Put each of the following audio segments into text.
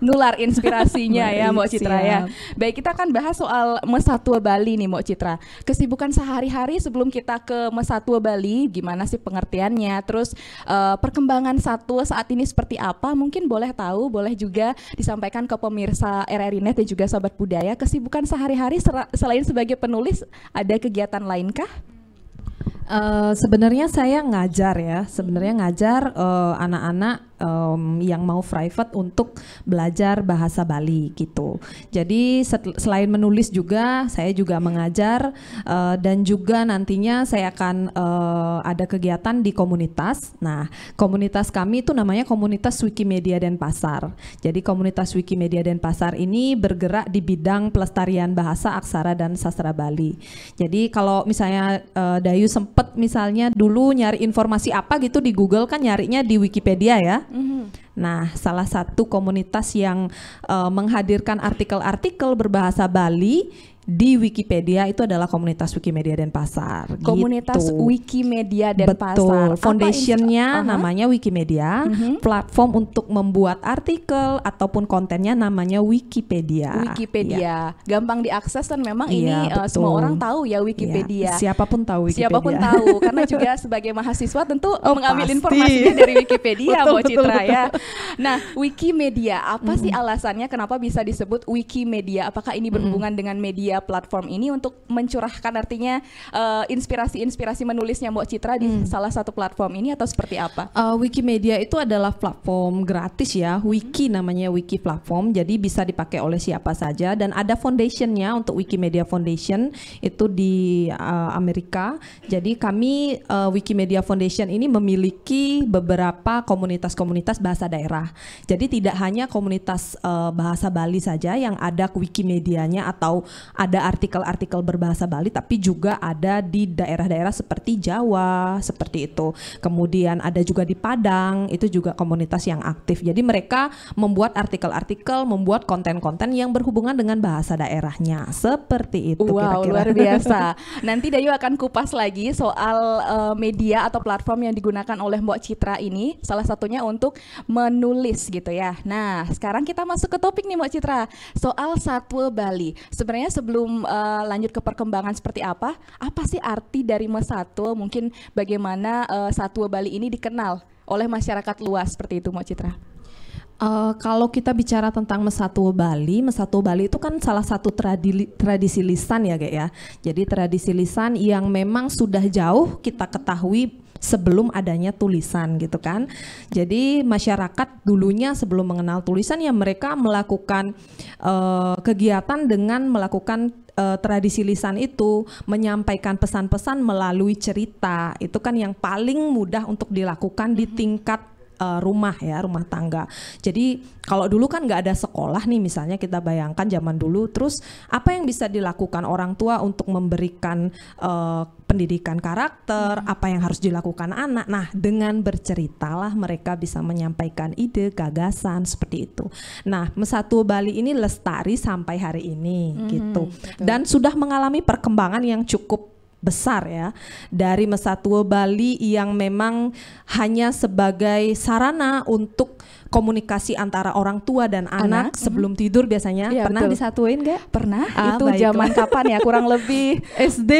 nular inspirasinya ya Mbak Citra ya. Baik, kita akan bahas soal Mesatua Bali nih Mbak Citra. Kesibukan sehari-hari sebelum kita ke Mesatua Bali, gimana sih pengertiannya? Terus uh, perkembangan satu saat ini seperti apa? Mungkin boleh tahu, boleh juga disampaikan ke pemirsa RRI Net dan juga sobat budaya. Kesibukan sehari-hari selain sebagai penulis ada kegiatan lainkah? Uh, sebenarnya saya ngajar ya, sebenarnya ngajar eh, anak -anak um, yang mau private untuk belajar bahasa Bali gitu. Jadi selain menulis juga saya juga mengajar uh, dan juga nantinya saya akan uh, ada kegiatan di komunitas. Nah, komunitas kami itu namanya komunitas Wikimedia dan pasar. Jadi komunitas Wikimedia dan pasar ini bergerak di bidang pelestarian bahasa aksara dan sastra Bali. Jadi kalau misalnya uh, Dayu sempat misalnya dulu nyari informasi apa gitu di Google kan nyarinya di Wikipedia ya. Mm-hmm. Nah, salah satu komunitas yang uh, menghadirkan artikel-artikel berbahasa Bali di Wikipedia itu adalah komunitas Wikimedia Denpasar. Komunitas gitu. Wikimedia Denpasar. Betul. Foundationnya uh -huh. namanya Wikimedia. Uh mhm. -huh. Platform untuk membuat artikel ataupun kontennya namanya Wikipedia. Wikipedia. Ya. Gampang diakses dan memang ya, ini uh, semua orang tahu ya iya. Wikipedia. Ya, siapapun tahu Wikipedia. Siapapun tahu karena juga sebagai mahasiswa tentu oh, mengambil pasti. informasinya dari Wikipedia, betul, Citra betul, ya. Nah, Wikimedia apa hmm. sih mhm. alasannya kenapa bisa disebut Wikimedia? Apakah ini berhubungan hmm. dengan media? media platform ini untuk mencurahkan artinya eh, inspirasi-inspirasi uh, menulisnya Mbok Citra di hmm. salah satu platform ini atau seperti apa? Uh, Wikimedia itu adalah platform gratis ya, wiki namanya wiki platform, jadi bisa dipakai oleh siapa saja dan ada foundationnya untuk Wikimedia Foundation itu di uh, Amerika. Jadi kami uh, Wikimedia Foundation ini memiliki beberapa komunitas-komunitas bahasa daerah. Jadi tidak hanya komunitas uh, bahasa Bali saja yang ada Wikimedianya atau ada artikel-artikel berbahasa Bali tapi juga ada di daerah-daerah seperti Jawa seperti itu. Kemudian ada juga di Padang itu juga komunitas yang aktif. Jadi mereka membuat artikel-artikel, membuat konten-konten yang berhubungan dengan bahasa daerahnya seperti itu. Wow kira-kira. luar biasa. Nanti Dayu akan kupas lagi soal uh, media atau platform yang digunakan oleh Mbok Citra ini. Salah satunya untuk menulis gitu ya. Nah sekarang kita masuk ke topik nih Mbok Citra soal satwa Bali. Sebenarnya sebelum sebelum uh, lanjut ke perkembangan seperti apa, apa sih arti dari Mas Mungkin bagaimana uh, eh, Satwa Bali ini dikenal oleh masyarakat luas seperti itu, Mo Citra? Uh, kalau kita bicara tentang Mesatuo Bali, Mesatuo Bali itu kan salah satu tradisi, tradisi lisan ya, kayak ya. Jadi tradisi lisan yang memang sudah jauh kita ketahui sebelum adanya tulisan gitu kan. Jadi masyarakat dulunya sebelum mengenal tulisan ya mereka melakukan uh, kegiatan dengan melakukan uh, tradisi lisan itu menyampaikan pesan-pesan melalui cerita. Itu kan yang paling mudah untuk dilakukan di mm-hmm. tingkat uh, rumah ya rumah tangga jadi kalau dulu kan nggak ada sekolah nih misalnya kita bayangkan zaman dulu terus apa yang bisa dilakukan orang tua untuk memberikan uh, pendidikan karakter hmm. apa yang harus dilakukan anak nah dengan berceritalah mereka bisa menyampaikan ide gagasan seperti itu nah Mesatu Bali ini lestari sampai hari ini hmm, gitu betul. dan sudah mengalami perkembangan yang cukup besar ya dari Mesatuo Bali yang memang hanya sebagai sarana untuk komunikasi antara orang tua dan anak, anak? Mm-hmm. sebelum mm-hmm. tidur biasanya ya, pernah betul. disatuin gak? Pernah. Ah, itu zaman kapan ya? Kurang lebih SD.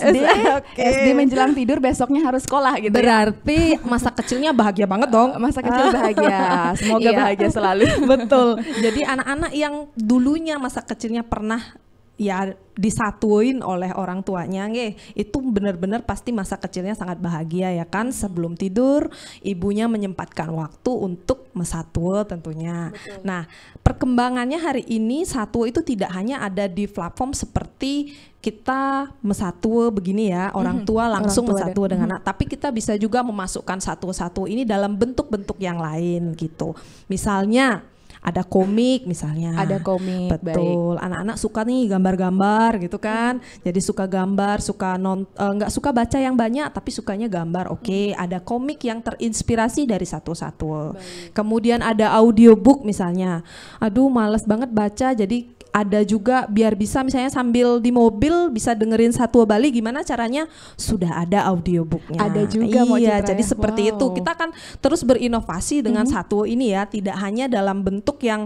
SD. okay. SD menjelang tidur besoknya harus sekolah gitu. Ya. Berarti ya? masa kecilnya bahagia banget dong. Masa kecil ah. bahagia. Semoga iya. bahagia selalu. betul. Jadi anak-anak yang dulunya masa kecilnya pernah ya disatuin oleh orang tuanya nge, itu benar-benar pasti masa kecilnya sangat bahagia ya kan hmm. sebelum tidur ibunya menyempatkan waktu untuk mesatul tentunya Betul. nah perkembangannya hari ini satu itu tidak hanya ada di platform seperti kita mesatul begini ya orang hmm. tua langsung orang tua mesatul dengan hmm. anak tapi kita bisa juga memasukkan satu-satu ini dalam bentuk-bentuk yang lain gitu misalnya ada komik misalnya. Ada komik. Betul. Anak-anak suka nih gambar-gambar gitu kan. Hmm. Jadi suka gambar, suka non eh, nggak uh, suka baca yang banyak tapi sukanya gambar. Oke, okay. hmm. ada komik yang terinspirasi dari satu-satu. Kemudian ada audiobook misalnya. Aduh, males banget baca jadi ada juga biar bisa misalnya sambil di mobil bisa dengerin satu Bali gimana caranya sudah ada audiobooknya ada juga iya jadi ya? seperti wow. itu kita akan terus berinovasi dengan mm -hmm. satu ini ya tidak hanya dalam bentuk yang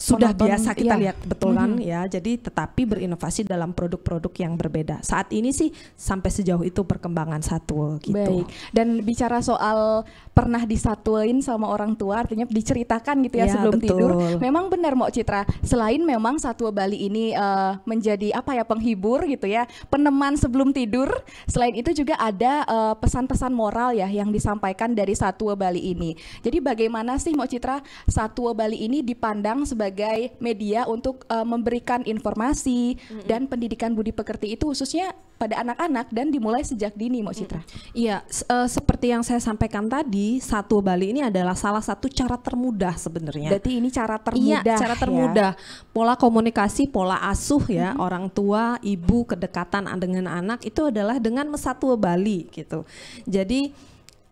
sudah Penonton, biasa iya, kita iya. lihat betul kan mm -hmm. ya. Jadi tetapi berinovasi dalam produk-produk yang berbeda. Saat ini sih sampai sejauh itu perkembangan satu gitu. Baik. Dan bicara soal pernah disatuin sama orang tua artinya diceritakan gitu ya, ya sebelum betul. tidur. Memang benar mau Citra, selain memang satu Bali ini uh, menjadi apa ya penghibur gitu ya, peneman sebelum tidur, selain itu juga ada uh, pesan-pesan moral ya yang disampaikan dari satu Bali ini. Jadi bagaimana sih mau Citra satu Bali ini dipandang sebagai sebagai media untuk uh, memberikan informasi mm-hmm. dan pendidikan budi pekerti itu khususnya pada anak-anak dan dimulai sejak dini, Mbak Citra. Iya, mm uh, seperti yang saya sampaikan tadi, satu Bali ini adalah salah satu cara termudah sebenarnya. Jadi ini cara iya, termudah. Iya, cara ya. termudah. Ya. Pola komunikasi, pola asuh ya, mm-hmm. orang tua, ibu, kedekatan dengan anak itu adalah dengan mesatu Bali gitu. Jadi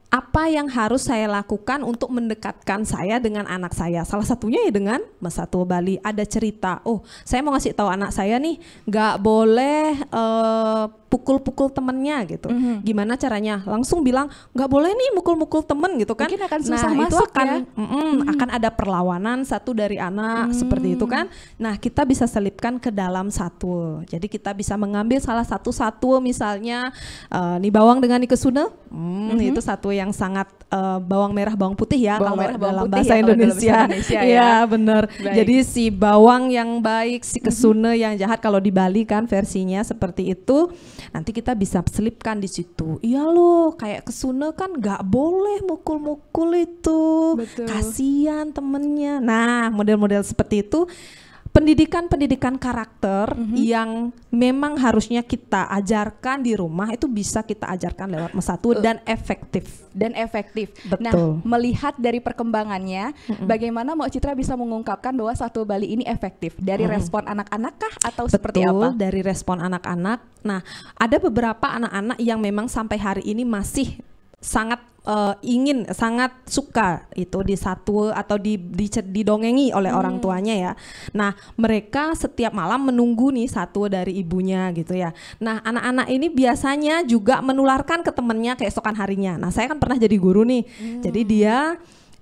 apa yang harus saya lakukan untuk mendekatkan saya dengan anak saya? Salah satunya ya dengan Mas Bali. Ada cerita, oh saya mau ngasih tahu anak saya nih, nggak boleh uh, pukul-pukul temennya gitu. Mm -hmm. Gimana caranya? Langsung bilang nggak boleh nih mukul-mukul temen gitu kan. Mungkin akan susah nah, masuk itu akan ya? mm -mm, mm. akan ada perlawanan satu dari anak mm. seperti itu kan. Nah, kita bisa selipkan ke dalam satu. Jadi kita bisa mengambil salah satu satu misalnya uh, nih bawang dengan kesuna. Mm, mm -hmm. Mhm. itu satu yang sangat uh, bawang merah bawang putih ya bawang merah, bawang dalam putih bahasa ya, Indonesia. Dalam Indonesia ya, ya benar. Jadi si bawang yang baik, si mhm. kesuna mm -hmm. yang jahat kalau di Bali kan versinya seperti itu nanti kita bisa selipkan di situ iya loh kayak kesune kan nggak boleh mukul-mukul itu Betul. kasihan temennya nah model-model seperti itu pendidikan-pendidikan karakter mm -hmm. yang memang harusnya kita ajarkan di rumah itu bisa kita ajarkan lewat mesatu eh. dan efektif dan efektif. Nah, Betul. Nah, melihat dari perkembangannya, mm -hmm. bagaimana Mau Citra bisa mengungkapkan bahwa satu Bali ini efektif dari mm respon anak-anak kah atau Betul, seperti apa? dari respon anak-anak. Nah, ada beberapa anak-anak yang memang sampai hari ini masih sangat uh, ingin sangat suka itu di satu atau di, di didongengi oleh hmm. orang tuanya ya. Nah, mereka setiap malam menunggu nih satu dari ibunya gitu ya. Nah, anak-anak ini biasanya juga menularkan ke temennya keesokan harinya. Nah, saya kan pernah jadi guru nih. Hmm. Jadi dia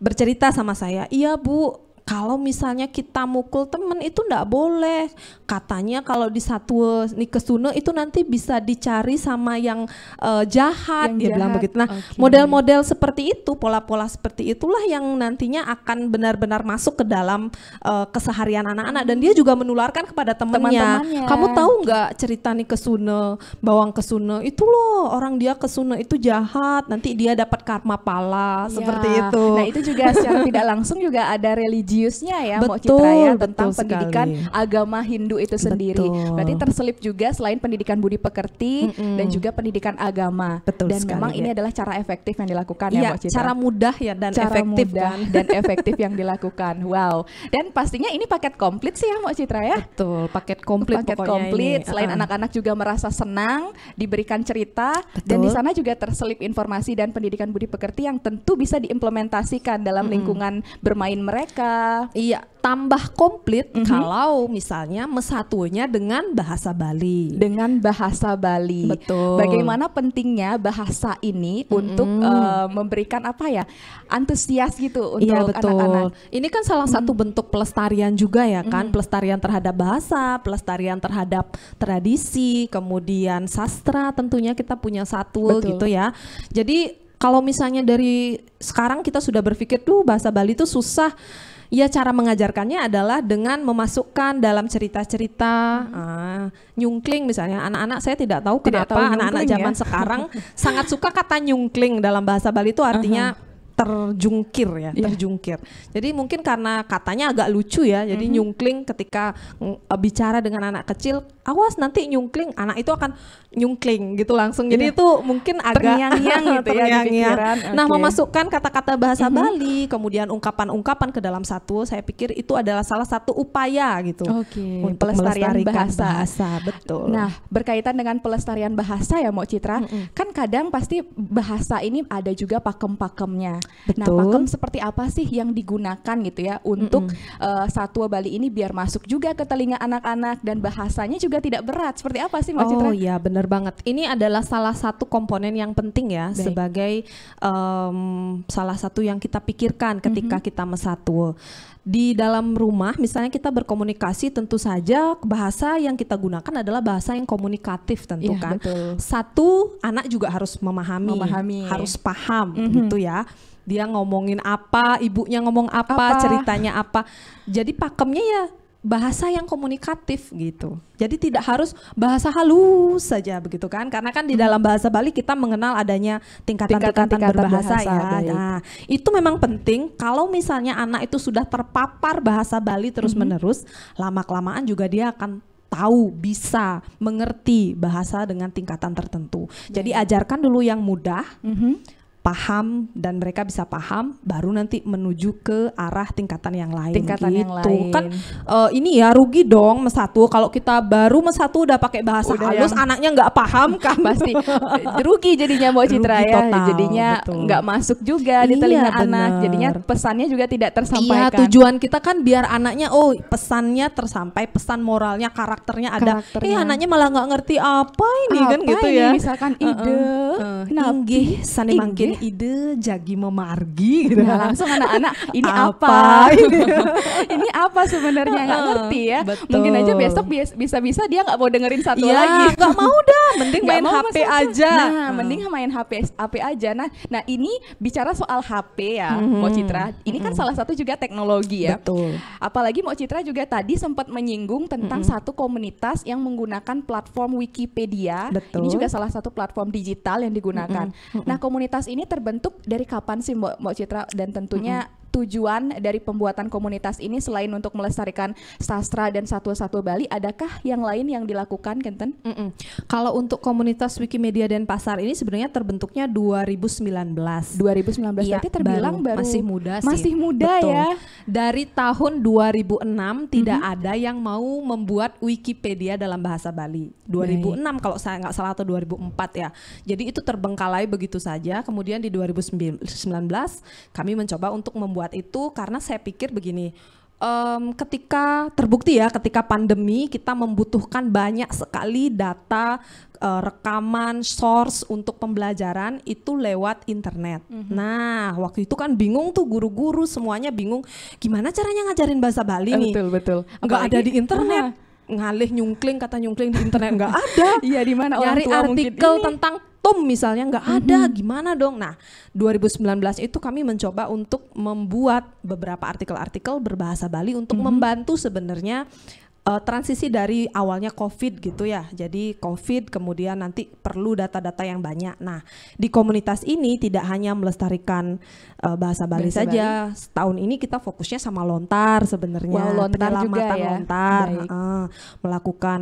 bercerita sama saya, "Iya, Bu, kalau misalnya kita mukul temen itu ndak boleh katanya kalau di satu nih nikesune itu nanti bisa dicari sama yang uh, jahat yang dia jahat. bilang begitu nah model-model okay. seperti itu pola-pola seperti itulah yang nantinya akan benar-benar masuk ke dalam uh, keseharian anak-anak dan dia juga menularkan kepada temennya Teman kamu tahu nggak cerita nih nikesune bawang kesuna itu loh orang dia kesuna itu jahat nanti dia dapat karma pala ya. seperti itu nah itu juga secara tidak langsung juga ada religi religiusnya ya betul, Citra ya tentang betul pendidikan sekali. agama Hindu itu sendiri. Betul. Berarti terselip juga selain pendidikan budi pekerti mm -mm. dan juga pendidikan agama. Betul dan sekali, memang ya. ini adalah cara efektif yang dilakukan ya, ya Citra. Cara mudah ya dan cara efektif mudah kan. dan efektif yang dilakukan. Wow. Dan pastinya ini paket komplit sih ya Mbok Citra ya. Betul, paket komplit paket komplit. Ini. Selain anak-anak uh juga merasa senang diberikan cerita betul. dan di sana juga terselip informasi dan pendidikan budi pekerti yang tentu bisa diimplementasikan dalam mm -hmm. lingkungan bermain mereka Iya, tambah komplit mm -hmm. kalau misalnya mesatunya dengan bahasa Bali. Dengan bahasa Bali. Betul. Bagaimana pentingnya bahasa ini mm -hmm. untuk uh, memberikan apa ya? antusias gitu iya, untuk anak-anak. Iya, betul. Anak -anak. Ini kan salah satu mm -hmm. bentuk pelestarian juga ya kan, mm -hmm. pelestarian terhadap bahasa, pelestarian terhadap tradisi, kemudian sastra tentunya kita punya satu betul. gitu ya. Jadi kalau misalnya dari sekarang kita sudah berpikir tuh bahasa Bali itu susah ya cara mengajarkannya adalah dengan memasukkan dalam cerita-cerita hmm. ah, nyungkling misalnya anak-anak saya tidak tahu tidak kenapa anak-anak ya? zaman ya? sekarang sangat suka kata nyungkling dalam bahasa Bali itu artinya uh -huh terjungkir ya, yeah. terjungkir. Jadi mungkin karena katanya agak lucu ya, jadi mm -hmm. nyungkling ketika e, bicara dengan anak kecil, awas nanti nyungkling, anak itu akan nyungkling gitu langsung. Jadi yeah. itu mungkin agak yang ngiang gitu ya di Nah, memasukkan kata-kata bahasa mm -hmm. Bali, kemudian ungkapan-ungkapan ke dalam satu, saya pikir itu adalah salah satu upaya gitu okay. untuk pelestarian bahasa. bahasa. Betul. Nah, berkaitan dengan pelestarian bahasa ya, Mau Citra, mm -hmm. kan kadang pasti bahasa ini ada juga pakem-pakemnya. Nah, betul. Nah, pakem seperti apa sih yang digunakan gitu ya untuk mm -mm. Uh, satwa Bali ini biar masuk juga ke telinga anak-anak dan bahasanya juga tidak berat. Seperti apa sih Mbak oh, Citra? Oh iya, benar banget. Ini adalah salah satu komponen yang penting ya Baik. sebagai um, salah satu yang kita pikirkan ketika mm -hmm. kita mesatwa di dalam rumah misalnya kita berkomunikasi tentu saja bahasa yang kita gunakan adalah bahasa yang komunikatif tentu iya, kan betul. satu anak juga harus memahami, memahami. harus paham mm -hmm. gitu ya dia ngomongin apa, ibunya ngomong apa, apa? ceritanya apa. Jadi pakemnya ya bahasa yang komunikatif gitu. Jadi tidak harus bahasa halus saja begitu kan? Karena kan di hmm. dalam bahasa Bali kita mengenal adanya tingkatan-tingkatan ya. berbahasa ya. Nah, itu memang penting kalau misalnya anak itu sudah terpapar bahasa Bali terus-menerus, mm -hmm. lama-kelamaan juga dia akan tahu, bisa mengerti bahasa dengan tingkatan tertentu. Jadi ajarkan dulu yang mudah. Mm -hmm paham dan mereka bisa paham baru nanti menuju ke arah tingkatan yang lain tingkatan gitu. yang lain kan uh, ini ya rugi dong mesatu kalau kita baru mesatu udah pakai bahasa udah halus yang... anaknya nggak paham kan pasti rugi jadinya mau Citra ya total, jadinya nggak masuk juga iya, di telinga bener. anak jadinya pesannya juga tidak tersampaikan iya tujuan kita kan biar anaknya oh pesannya tersampai pesan moralnya karakternya ada karakternya. eh anaknya malah nggak ngerti apa ini kan apa kan gitu ya misalkan ide uh -uh. uh, inggih ide jagi memargi gitu. Nah, langsung anak-anak ini apa? apa? Gitu. ini, apa sebenarnya nggak ngerti ya. Betul. Mungkin aja besok bisa-bisa dia nggak mau dengerin satu ya, lagi. Nggak mau dah, mending main mau, HP aja. Nah, hmm. mending main HP HP aja. Nah, nah ini bicara soal HP ya, hmm. Mo Citra. Ini kan hmm. salah satu juga teknologi ya. Betul. Apalagi Mo Citra juga tadi sempat menyinggung tentang hmm. satu komunitas yang menggunakan platform Wikipedia. Betul. Ini juga salah satu platform digital yang digunakan. Hmm. Nah, komunitas ini terbentuk dari kapan sih Mbak, Mbak Citra dan tentunya mm -hmm tujuan dari pembuatan komunitas ini selain untuk melestarikan sastra dan satu-satu Bali, adakah yang lain yang dilakukan, Kenten? Mm -mm. Kalau untuk komunitas Wikimedia dan Pasar ini sebenarnya terbentuknya 2019. 2019 ya, berarti terbilang baru, baru masih muda sih. Masih muda Betul. ya. Dari tahun 2006 mm -hmm. tidak mm-hmm. ada yang mau membuat Wikipedia dalam bahasa Bali. 2006 Baik. kalau saya nggak salah atau 2004 ya. Jadi itu terbengkalai begitu saja. Kemudian di 2019 kami mencoba untuk membuat itu karena saya pikir begini, um, ketika terbukti ya ketika pandemi kita membutuhkan banyak sekali data uh, rekaman source untuk pembelajaran itu lewat internet. Mm -hmm. Nah waktu itu kan bingung tuh guru-guru semuanya bingung gimana caranya ngajarin bahasa Bali nih? Betul betul. Enggak ada di internet. -huh. Ngalih nyungkling kata nyungkling di internet enggak ada. Iya di mana orang tua artikel mungkin. tentang ketum misalnya nggak ada mm-hmm. gimana dong nah 2019 itu kami mencoba untuk membuat beberapa artikel-artikel berbahasa Bali untuk mm-hmm. membantu sebenarnya uh, transisi dari awalnya COVID gitu ya. Jadi COVID kemudian nanti perlu data-data yang banyak. Nah di komunitas ini tidak hanya melestarikan uh, bahasa Bali bahasa saja. Bali. Tahun ini kita fokusnya sama lontar sebenarnya. Wow, lontar Penyelamatan juga ya. lontar. Uh, melakukan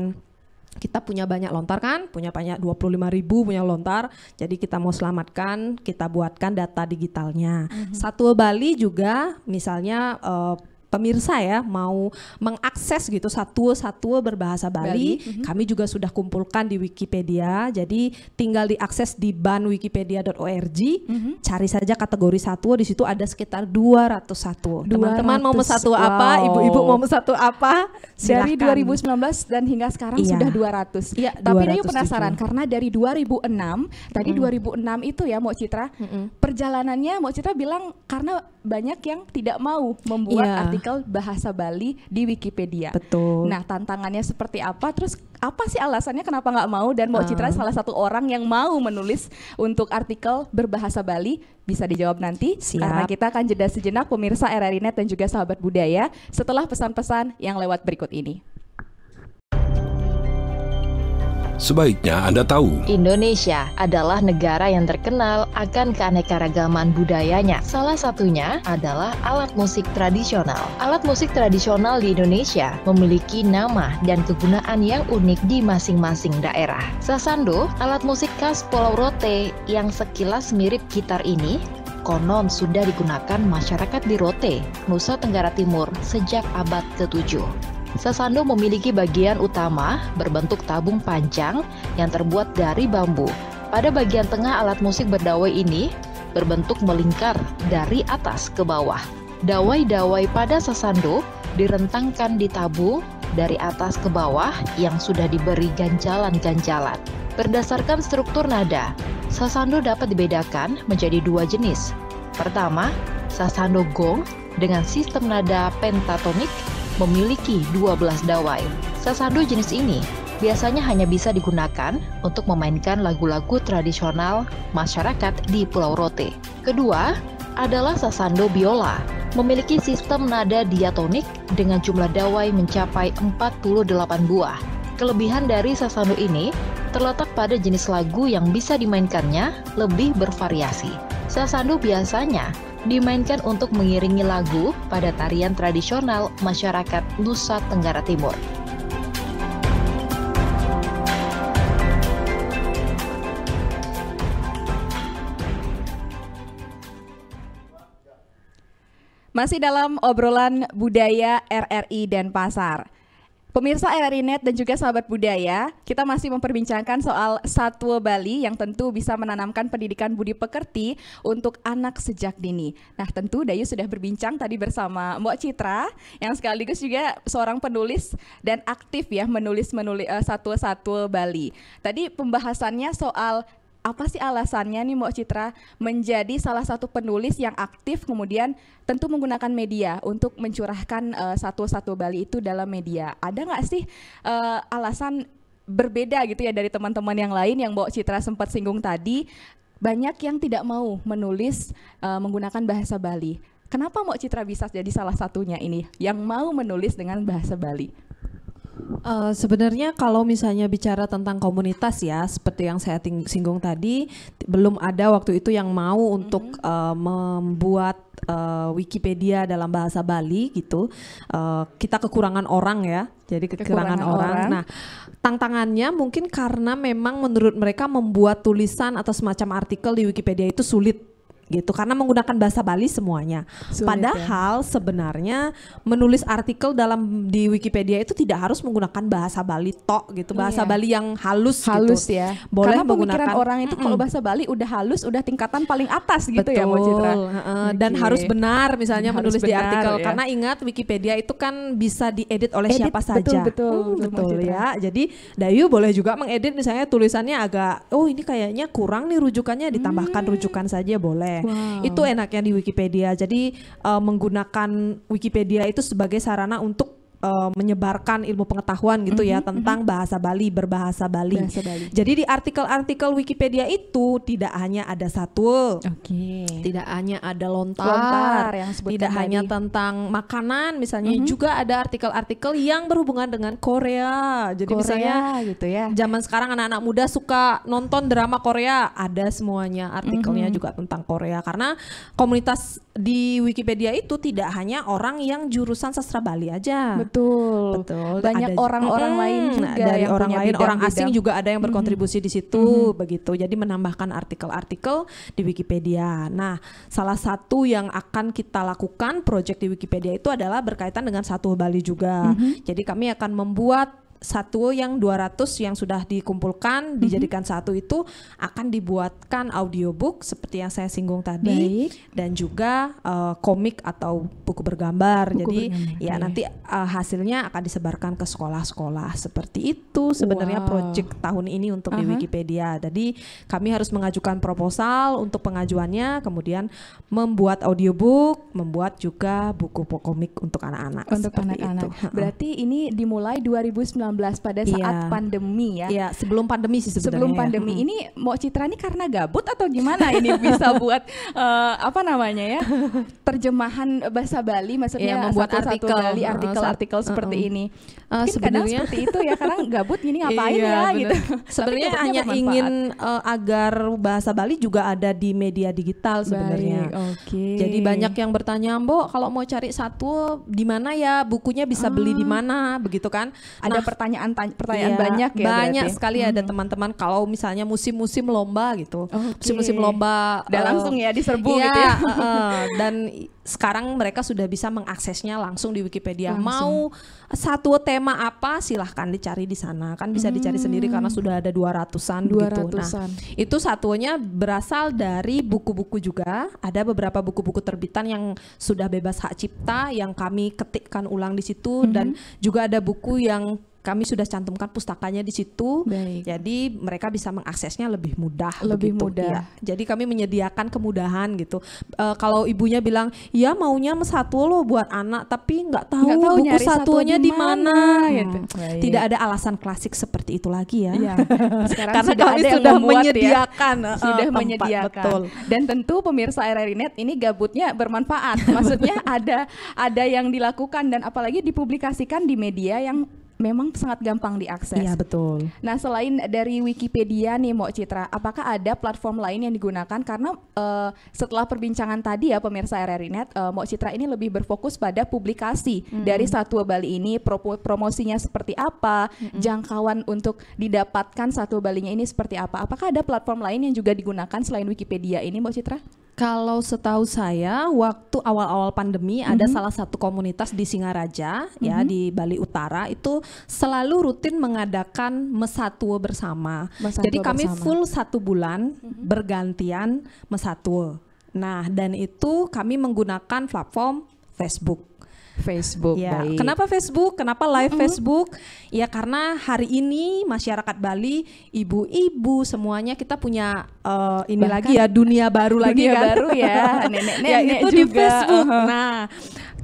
kita punya banyak lontar kan, punya banyak 25 ribu punya lontar, jadi kita mau selamatkan, kita buatkan data digitalnya. Mm -hmm. Satu Bali juga misalnya uh, pemirsa ya mau mengakses gitu satu-satu berbahasa Bali, Bali. Mm -hmm. kami juga sudah kumpulkan di Wikipedia. Jadi tinggal diakses di banwikipedia.org, mm -hmm. cari saja kategori satu-satu di situ ada sekitar 200 satu. Teman-teman mau satu wow. apa, ibu-ibu mau satu apa? Silahkan. Dari 2019 dan hingga sekarang iya. sudah 200. Iya, Tapi 200 penasaran juga. karena dari 2006, tadi mm. 2006 itu ya Mo Citra, mm -hmm. perjalanannya Mo Citra bilang karena banyak yang tidak mau membuat iya. artikel artikel bahasa Bali di Wikipedia. Betul. Nah tantangannya seperti apa? Terus apa sih alasannya kenapa nggak mau? Dan mau uh. Citra ah. salah satu orang yang mau menulis untuk artikel berbahasa Bali bisa dijawab nanti. Siap. Karena kita akan jeda sejenak pemirsa RRI Net dan juga sahabat budaya setelah pesan-pesan yang lewat berikut ini. Sebaiknya Anda tahu, Indonesia adalah negara yang terkenal akan keanekaragaman budayanya. Salah satunya adalah alat musik tradisional. Alat musik tradisional di Indonesia memiliki nama dan kegunaan yang unik di masing-masing daerah. Sasando, alat musik khas Pulau Rote yang sekilas mirip gitar ini konon sudah digunakan masyarakat di Rote, Nusa Tenggara Timur sejak abad ke-7. Sasando memiliki bagian utama berbentuk tabung panjang yang terbuat dari bambu. Pada bagian tengah alat musik berdawai ini berbentuk melingkar dari atas ke bawah. Dawai-dawai pada sasando direntangkan di tabung dari atas ke bawah yang sudah diberi ganjalan-ganjalan. Berdasarkan struktur nada, sasando dapat dibedakan menjadi dua jenis. Pertama, sasando gong dengan sistem nada pentatonik memiliki 12 dawai. Sasando jenis ini biasanya hanya bisa digunakan untuk memainkan lagu-lagu tradisional masyarakat di Pulau Rote. Kedua adalah sasando biola, memiliki sistem nada diatonik dengan jumlah dawai mencapai 48 buah Kelebihan dari Sasando ini terletak pada jenis lagu yang bisa dimainkannya lebih bervariasi. Sasando biasanya dimainkan untuk mengiringi lagu pada tarian tradisional masyarakat Nusa Tenggara Timur. Masih dalam obrolan budaya RRI dan pasar. Pemirsa RRI Net dan juga sahabat budaya, kita masih memperbincangkan soal Satwa Bali yang tentu bisa menanamkan pendidikan budi pekerti untuk anak sejak dini. Nah tentu Dayu sudah berbincang tadi bersama Mbok Citra yang sekaligus juga seorang penulis dan aktif ya menulis menulis uh, satwa-satwa Bali. Tadi pembahasannya soal apa sih alasannya nih Mbok Citra menjadi salah satu penulis yang aktif kemudian tentu menggunakan media untuk mencurahkan satu eh, satu-satu Bali itu dalam media. Ada nggak sih uh, alasan berbeda gitu ya dari teman-teman yang lain yang Mbok Citra sempat singgung tadi banyak yang tidak mau menulis uh, menggunakan bahasa Bali. Kenapa Mbok Citra bisa jadi salah satunya ini yang mau menulis dengan bahasa Bali? Uh, sebenarnya kalau misalnya bicara tentang komunitas ya, seperti yang saya singgung tadi, belum ada waktu itu yang mau mm -hmm. untuk uh, membuat uh, Wikipedia dalam bahasa Bali gitu. Uh, kita kekurangan orang ya, jadi kekurangan, kekurangan orang. orang. Nah, tantangannya mungkin karena memang menurut mereka membuat tulisan atau semacam artikel di Wikipedia itu sulit gitu karena menggunakan bahasa Bali semuanya. Sulit, ya. Padahal ya? sebenarnya menulis artikel dalam di Wikipedia itu tidak harus menggunakan bahasa Bali tok gitu, iya. bahasa iya. Bali yang halus gitu. halus gitu. ya. Boleh karena menggunakan orang itu kalau bahasa Bali udah halus, udah tingkatan paling atas gitu ya, Betul. ya, Mo Citra. Uh, okay. dan harus benar misalnya harus menulis benar, di artikel ya. karena ingat Wikipedia itu kan bisa diedit oleh edit, siapa saja. Betul hmm, betul, betul ya. Jadi Dayu boleh juga mengedit misalnya tulisannya agak oh ini kayaknya kurang nih rujukannya ditambahkan hmm. rujukan saja boleh Wow. Itu enaknya di Wikipedia. Jadi uh, menggunakan Wikipedia itu sebagai sarana untuk uh, menyebarkan ilmu pengetahuan gitu mm -hmm, ya mm-hmm, tentang mm -hmm. bahasa Bali berbahasa Bali. Bahasa Bali. Jadi di artikel-artikel Wikipedia itu tidak hanya ada satu, okay. tidak hanya ada lontar, lontar yang tidak tadi. hanya tentang makanan misalnya mm -hmm. juga ada artikel-artikel yang berhubungan dengan Korea. Jadi Korea, misalnya gitu ya. Zaman sekarang anak-anak muda suka nonton drama Korea, ada semuanya artikelnya mm -hmm. juga tentang Korea karena komunitas di Wikipedia itu tidak hanya orang yang jurusan sastra Bali aja. Betul. Betul. Banyak orang-orang lain juga dari orang lain, bidang, orang asing bidang. juga ada yang berkontribusi hmm. di situ hmm. begitu. Jadi menambahkan artikel-artikel di Wikipedia. Nah, salah satu yang akan kita lakukan project di Wikipedia itu adalah berkaitan dengan satu Bali juga. Hmm. Jadi kami akan membuat satu yang 200 yang sudah dikumpulkan mm -hmm. dijadikan satu itu akan dibuatkan audiobook seperti yang saya singgung tadi Baik. dan juga uh, komik atau buku bergambar. Buku Jadi bergambar. ya okay. nanti uh, hasilnya akan disebarkan ke sekolah-sekolah seperti itu sebenarnya wow. project tahun ini untuk uh -huh. di Wikipedia. Jadi kami harus mengajukan proposal untuk pengajuannya kemudian membuat audiobook, membuat juga buku komik untuk anak-anak. Untuk anak-anak. Berarti ini dimulai 2019 pada iya. saat yeah. pandemi ya. yeah, sebelum pandemi sih sebenarnya. Sebelum ya. pandemi ya. ini mau Citra ini karena gabut atau gimana ini bisa buat uh, apa namanya ya? Terjemahan bahasa Bali maksudnya yeah, membuat satu, artikel Bali artikel-artikel uh, seperti uh, ini. Uh, sebenarnya seperti itu ya, karena gabut ini ngapain iya, ya bener. gitu. Sebenarnya hanya ingin uh, agar bahasa Bali juga ada di media digital sebenarnya. Okay. Jadi banyak yang bertanya, "Mbok, kalau mau cari satu di mana ya? Bukunya bisa ah. beli di ah. mana?" begitu kan. Nah, ada nah, pertanyaan pertanyaan pertanyaan iya, banyak ya banyak berarti. sekali hmm. ada teman-teman kalau misalnya musim-musim lomba gitu okay. musim-musim lomba dan uh, eh, langsung ya diserbu iya, gitu ya uh, dan sekarang mereka sudah bisa mengaksesnya langsung di Wikipedia langsung. mau satu tema apa silahkan dicari di sana kan bisa hmm. dicari sendiri karena sudah ada 200-an 200-an gitu. nah itu satunya berasal dari buku-buku juga ada beberapa buku-buku terbitan yang sudah bebas hak cipta yang kami ketikkan ulang di situ -hmm. dan juga ada buku yang kami sudah cantumkan pustakanya di situ. Baik. Jadi mereka bisa mengaksesnya lebih mudah. Lebih begitu. mudah. Ya. Jadi kami menyediakan kemudahan gitu. E, kalau ibunya bilang, ya maunya satu loh buat anak, tapi nggak tahu, nggak tahu buku satunya di mana. Gitu. Hmm, Tidak ada alasan klasik seperti itu lagi ya. ya. Karena sudah kami sudah ya. menyediakan, ya. sudah tempat, menyediakan. Betul. Dan tentu pemirsa RRI Net ini gabutnya bermanfaat. Maksudnya ada ada yang dilakukan dan apalagi dipublikasikan di media yang memang sangat gampang diakses. Iya betul. Nah selain dari Wikipedia nih Mbak Citra, apakah ada platform lain yang digunakan? Karena uh, setelah perbincangan tadi ya pemirsa RRI Net, uh, eh, Mbak Citra ini lebih berfokus pada publikasi hmm. dari Satwa Bali ini, pro promosinya seperti apa, hmm. jangkauan untuk didapatkan Satwa Balinya ini seperti apa? Apakah ada platform lain yang juga digunakan selain Wikipedia ini Mbak Citra? Kalau setahu saya, waktu awal-awal pandemi mm -hmm. ada mhm. salah satu komunitas di Singaraja mm -hmm. ya mhm. di Bali Utara itu selalu rutin mengadakan mesatue bersama. Jadi kami bersama. full satu bulan mm -hmm. bergantian mesatue. Nah dan itu kami menggunakan platform Facebook. Facebook. Ya. Baik. Kenapa Facebook? Kenapa live mm -hmm. Facebook? Ya karena hari ini masyarakat Bali, ibu-ibu semuanya kita punya uh, ini Bahkan, lagi ya dunia baru lagi dunia kan? baru ya nenek-nenek ya, itu juga. di Facebook. Uh -huh. Nah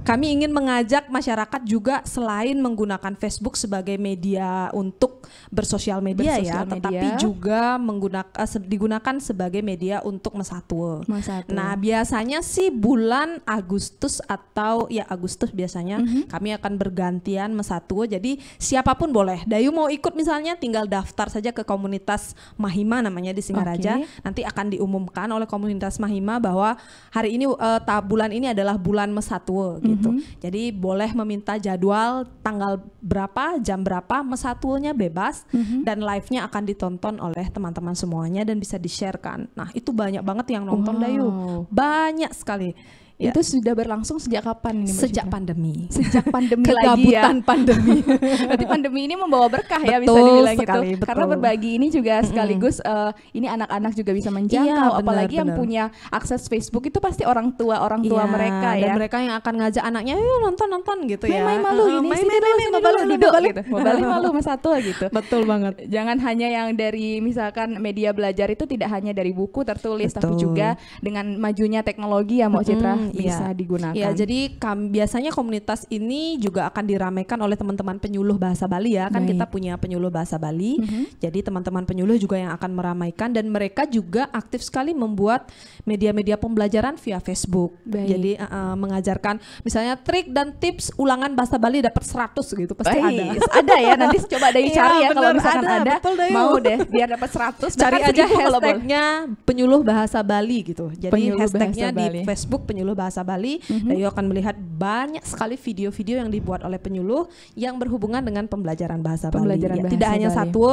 kami ingin mengajak masyarakat juga selain menggunakan Facebook sebagai media untuk bersosial media bersosial ya, media. tetapi juga menggunakan eh, digunakan sebagai media untuk mesatu. Nah, biasanya sih bulan Agustus atau ya Agustus biasanya mm -hmm. kami akan bergantian mesatu. Jadi siapapun boleh. Dayu mau ikut misalnya tinggal daftar saja ke komunitas Mahima namanya di Singaraja. Okay. Nanti akan diumumkan oleh komunitas Mahima bahwa hari ini uh, bulan ini adalah bulan mesatu Mm -hmm gitu. Mm-hmm. Jadi boleh meminta jadwal tanggal berapa, jam berapa, mesatulnya bebas mm-hmm. dan live-nya akan ditonton oleh teman-teman semuanya dan bisa di-share kan. Nah, itu banyak banget yang nonton wow. Dayu. Banyak sekali Ya. Itu sudah berlangsung sejak kapan ini? Sejak Cipta? pandemi. Sejak pandemi lagi ya. pandemi. Berarti pandemi ini membawa berkah ya bisa dibilang gitu. sekali, gitu. Betul. Karena berbagi ini juga sekaligus mm uh, ini anak-anak juga bisa menjangkau iya, bener, apalagi bener. yang punya akses Facebook itu pasti orang tua orang tua iya, mereka ya. Dan mereka yang akan ngajak anaknya yuk nonton-nonton gitu main, ya. Main malu ini main, dulu, main, sini main, dulu, malu, duduk, gitu. gitu. Balik malu sama satu gitu. Betul banget. Jangan hanya yang dari misalkan media belajar itu tidak hanya dari buku tertulis tapi juga dengan majunya teknologi ya mau Citra. Iya. bisa digunakan. Ya, jadi kam, biasanya komunitas ini juga akan diramaikan oleh teman-teman penyuluh bahasa Bali ya. Kan Baik. kita punya penyuluh bahasa Bali. Mm -hmm. Jadi teman-teman penyuluh juga yang akan meramaikan dan mereka juga aktif sekali membuat media-media pembelajaran via Facebook. Baik. Jadi uh, mengajarkan misalnya trik dan tips ulangan bahasa Bali dapat 100 gitu pasti Baik. ada. ada ya nanti coba deh iya, cari ya, ya kalau misalkan ada, ada betul mau deh biar dapat 100 cari aja hashtagnya penyuluh bahasa Bali gitu. Jadi hashtagnya di Facebook penyuluh bahasa Bali, mm-hmm. Dayu akan melihat banyak sekali video-video yang dibuat oleh penyuluh yang berhubungan dengan pembelajaran bahasa pembelajaran Bali. Ya, bahasa Tidak hanya Bali. satu,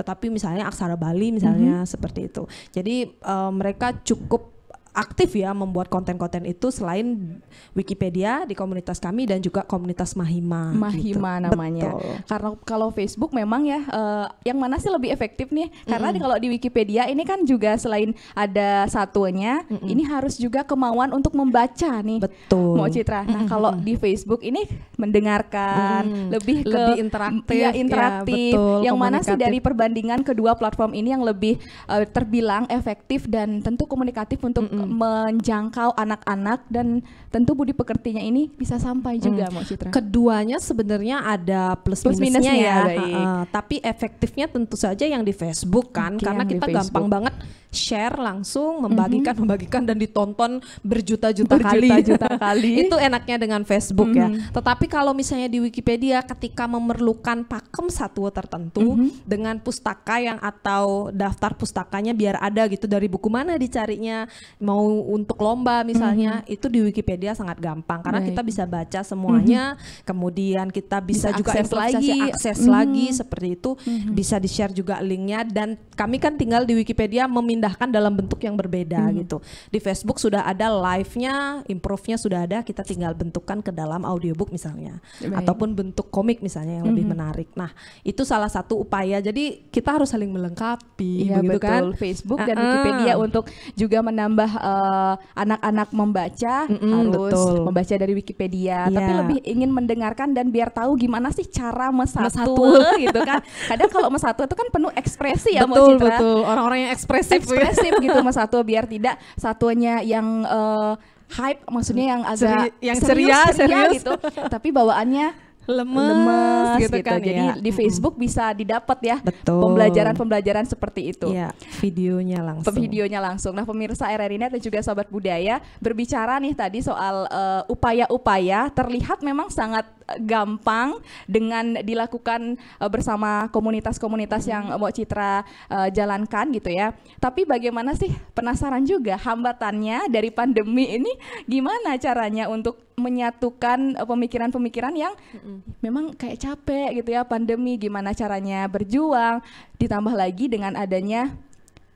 tetapi misalnya aksara Bali misalnya mm-hmm. seperti itu. Jadi uh, mereka cukup aktif ya membuat konten-konten itu selain Wikipedia di komunitas kami dan juga komunitas Mahima. Gitu. Mahima gitu. namanya. Betul. Karena kalau Facebook memang ya uh, yang mana sih lebih efektif nih? Karena mm kalau di Wikipedia ini kan juga selain ada satuannya, mm -mm. ini harus juga kemauan untuk membaca nih. Betul. Mau Citra. Nah, kalau mm kalau di Facebook ini mendengarkan, mm lebih ke lebih interaktif. Ya, ya interaktif. Ya, betul, yang mana sih dari perbandingan kedua platform ini yang lebih uh, terbilang efektif dan tentu komunikatif untuk mm -mm. Hmm. menjangkau anak-anak dan tentu budi pekertinya ini bisa sampai juga hmm. Mbak Citra. Keduanya sebenarnya ada plus, plus minusnya, minusnya ya, ya baik. Uh, tapi efektifnya tentu saja yang di Facebook kan okay, karena kita gampang banget share langsung, membagikan, mm -hmm. membagikan dan ditonton berjuta-juta kali. juta kali. Itu enaknya dengan Facebook mm -hmm. ya. Mhm. Tetapi kalau misalnya di Wikipedia ketika memerlukan pakem satu tertentu mm -hmm. dengan pustaka yang atau daftar pustakanya biar ada gitu dari buku mana dicarinya, mau untuk lomba misalnya, mm -hmm. itu di Wikipedia sangat gampang karena Baik. kita bisa baca semuanya, mm -hmm. kemudian kita bisa, bisa juga akses lagi, akses mm -hmm. lagi mhm. seperti itu, mm -hmm. bisa di-share juga linknya dan kami kan tinggal di Wikipedia memindah diindahkan dalam bentuk yang berbeda hmm. gitu. Di Facebook sudah ada live-nya, improve-nya sudah ada, kita tinggal bentukkan ke dalam audiobook misalnya Baik. ataupun bentuk komik misalnya yang hmm. lebih menarik. Nah, itu salah satu upaya. Jadi kita harus saling melengkapi iya, begitu kan? betul. kan. Facebook dan uh -uh. Wikipedia untuk juga menambah eh, anak-anak uh, membaca mm -mm, harus betul. membaca dari Wikipedia, yeah. tapi lebih ingin mendengarkan dan biar tahu gimana sih cara mesatu, mesatu. gitu kan. Kadang kalau mesatu itu kan penuh ekspresi ya betul, Betul, orang-orang yang ekspresif sip gitu Mas satu biar tidak satuannya yang uh, hype maksudnya yang agak Seri, yang serius, serius, serius, serius gitu tapi bawaannya lemes, lemes gitu, kan. gitu kan. Jadi ya. di Facebook bisa didapat ya pembelajaran-pembelajaran seperti itu. Iya, videonya langsung. Videonya langsung. Nah, pemirsa RRI dan juga sobat budaya berbicara nih tadi soal eh, upaya-upaya uh, terlihat memang sangat eh, gampang dengan dilakukan uh, bersama komunitas-komunitas yang mau Citra uh, jalankan gitu ya. Tapi bagaimana sih penasaran juga hambatannya dari pandemi ini gimana caranya untuk menyatukan eh, pemikiran-pemikiran yang mm-hmm. memang kayak capek gitu ya pandemi gimana caranya berjuang ditambah lagi dengan adanya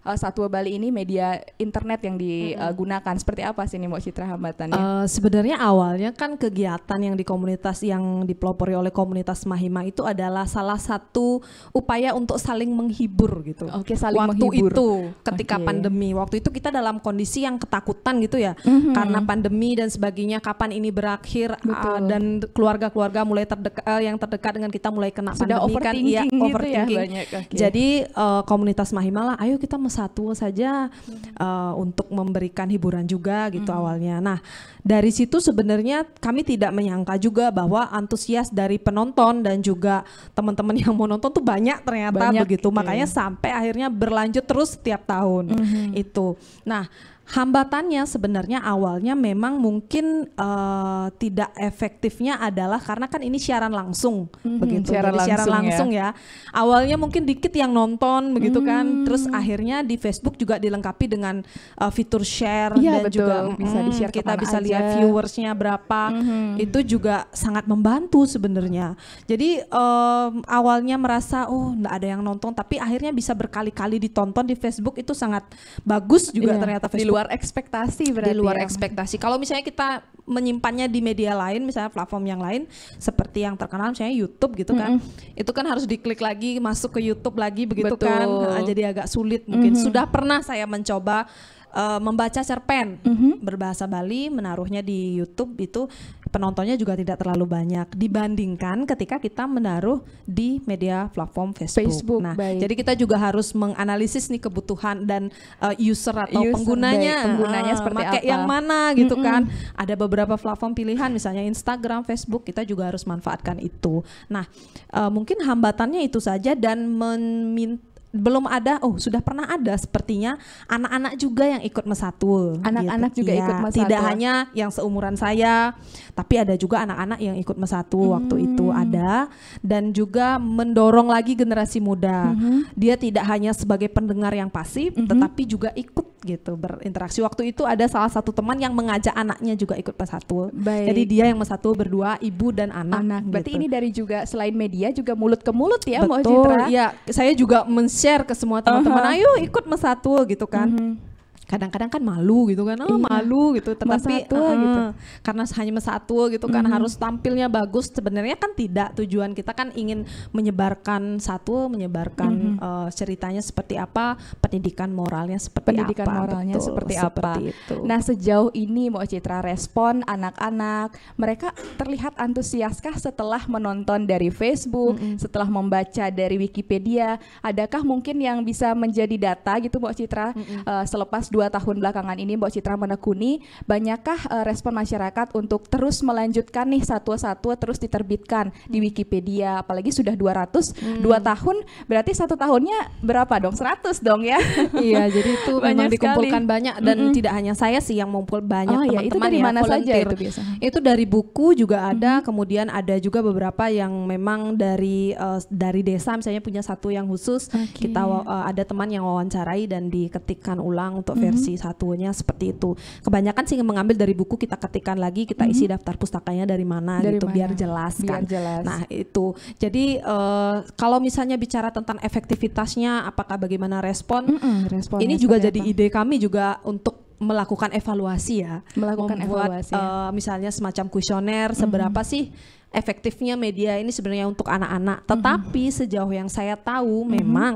uh, Satwa Bali ini media internet yang digunakan. Mm -hmm. Seperti apa sih nih Mbak Citra hambatannya? Uh, sebenarnya awalnya kan kegiatan yang di komunitas yang dipelopori oleh komunitas Mahima itu adalah salah satu upaya untuk saling menghibur gitu. Oke, okay, saling waktu menghibur. itu ketika okay. pandemi, waktu itu kita dalam kondisi yang ketakutan gitu ya. Mm -hmm. Karena pandemi dan sebagainya kapan ini berakhir Uh, dan keluarga-keluarga mulai terdekat uh, eh, yang terdekat dengan kita mulai kena Sudah pandemi kan iya overthinking. Gitu ya, okay. Jadi uh, komunitas Mahima lah ayo kita mes satu saja hmm. uh, untuk memberikan hiburan juga gitu hmm. awalnya. Nah, dari situ sebenarnya kami tidak menyangka juga bahwa antusias dari penonton dan juga teman-teman yang mau nonton tuh banyak ternyata banyak, begitu. Iya. Makanya sampai akhirnya berlanjut terus setiap tahun hmm. itu. Nah, Hambatannya sebenarnya awalnya memang mungkin uh, tidak efektifnya adalah karena kan ini siaran langsung mm-hmm, begitu. Siaran Jadi langsung, langsung ya. ya. Awalnya mungkin dikit yang nonton begitu kan. hmm kan. Terus akhirnya di Facebook juga dilengkapi dengan uh, fitur share ya, dan betul. juga bisa di-share kita bisa aja. lihat viewersnya berapa. hmm Itu juga sangat membantu sebenarnya. Jadi um, awalnya merasa oh nggak ada yang nonton tapi akhirnya bisa berkali-kali ditonton di Facebook itu sangat bagus juga yeah. ternyata Facebook luar ekspektasi berarti. Di luar ya. ekspektasi. Kalau misalnya kita menyimpannya di media lain, misalnya platform yang lain seperti yang terkenal misalnya YouTube gitu kan. Mm -hmm. Itu kan harus diklik lagi masuk ke YouTube lagi begitu kan. Betul. kan. Nah, jadi agak sulit mungkin. Mm -hmm. Sudah pernah saya mencoba uh, membaca cerpen mm -hmm. berbahasa Bali, menaruhnya di YouTube itu penontonnya juga tidak terlalu banyak dibandingkan ketika kita menaruh di media platform Facebook. Facebook nah, jadi kita juga harus menganalisis nih kebutuhan dan uh, user atau user, penggunanya, baik. penggunanya uh, seperti apa? yang mana gitu mm -mm. kan. Ada beberapa platform pilihan, misalnya Instagram, Facebook, kita juga harus manfaatkan itu. Nah, uh, mungkin hambatannya itu saja dan meminta belum ada oh sudah pernah ada sepertinya anak-anak juga yang ikut mesatul anak-anak gitu. juga ya, ikut mesatul tidak hanya yang seumuran saya tapi ada juga anak-anak yang ikut mesatul hmm. waktu itu ada dan juga mendorong lagi generasi muda hmm. dia tidak hanya sebagai pendengar yang pasif hmm. tetapi juga ikut gitu berinteraksi waktu itu ada salah satu teman yang mengajak anaknya juga ikut mesatul Baik. jadi dia yang mesatul berdua ibu dan anak, anak. berarti gitu. ini dari juga selain media juga mulut ke mulut ya betul Mo ya saya juga men share ke semua teman-teman uh -huh. ayo ikut mesatu gitu kan Uh mhm. -huh kadang-kadang kan malu gitu kan oh iya. malu gitu tetapi satu, uh, gitu. karena hanya satu gitu kan mm harus tampilnya bagus sebenarnya kan tidak tujuan kita kan ingin menyebarkan satu menyebarkan mm uh, ceritanya seperti apa pendidikan moralnya seperti pendidikan apa moralnya betul, seperti, apa itu. nah sejauh ini mau Citra respon anak-anak mereka terlihat antusiaskah setelah menonton dari Facebook mm setelah membaca dari Wikipedia adakah mungkin yang bisa menjadi data gitu Mbak Citra mm -hmm. uh, selepas dua tahun belakangan ini Mbak Citra menekuni, banyakkah uh, respon masyarakat untuk terus melanjutkan nih satu-satu terus diterbitkan hmm. di Wikipedia, apalagi sudah 200 hmm. dua tahun, berarti satu tahunnya berapa dong? 100 dong ya? iya, jadi itu banyak memang dikumpulkan sekali. banyak dan mm -hmm. tidak hanya saya sih yang mengumpul banyak oh, iya, teman-teman itu dari ya, mana saja itu biasa? Itu dari buku juga ada, mm -hmm. kemudian ada juga beberapa yang memang dari uh, dari desa misalnya punya satu yang khusus okay. kita uh, ada teman yang wawancarai dan diketikkan ulang untuk mm -hmm versi satunya seperti itu. Kebanyakan sih mengambil dari buku kita ketikkan lagi, kita mm -hmm. isi mm-hmm. daftar pustakanya dari mana dari gitu mana? biar jelas biar kan. jelas. Nah, itu. Jadi uh, kalau misalnya bicara tentang efektivitasnya apakah bagaimana respon? Mm -hmm, respon ini ya, juga jadi apa? ide kami juga untuk melakukan evaluasi ya, melakukan membuat evaluasi, ya. Eh, misalnya semacam kuesioner mm-hmm. seberapa mm -hmm. sih efektifnya media ini sebenarnya untuk anak-anak. Tetapi mm -hmm. sejauh yang saya tahu mm -hmm. memang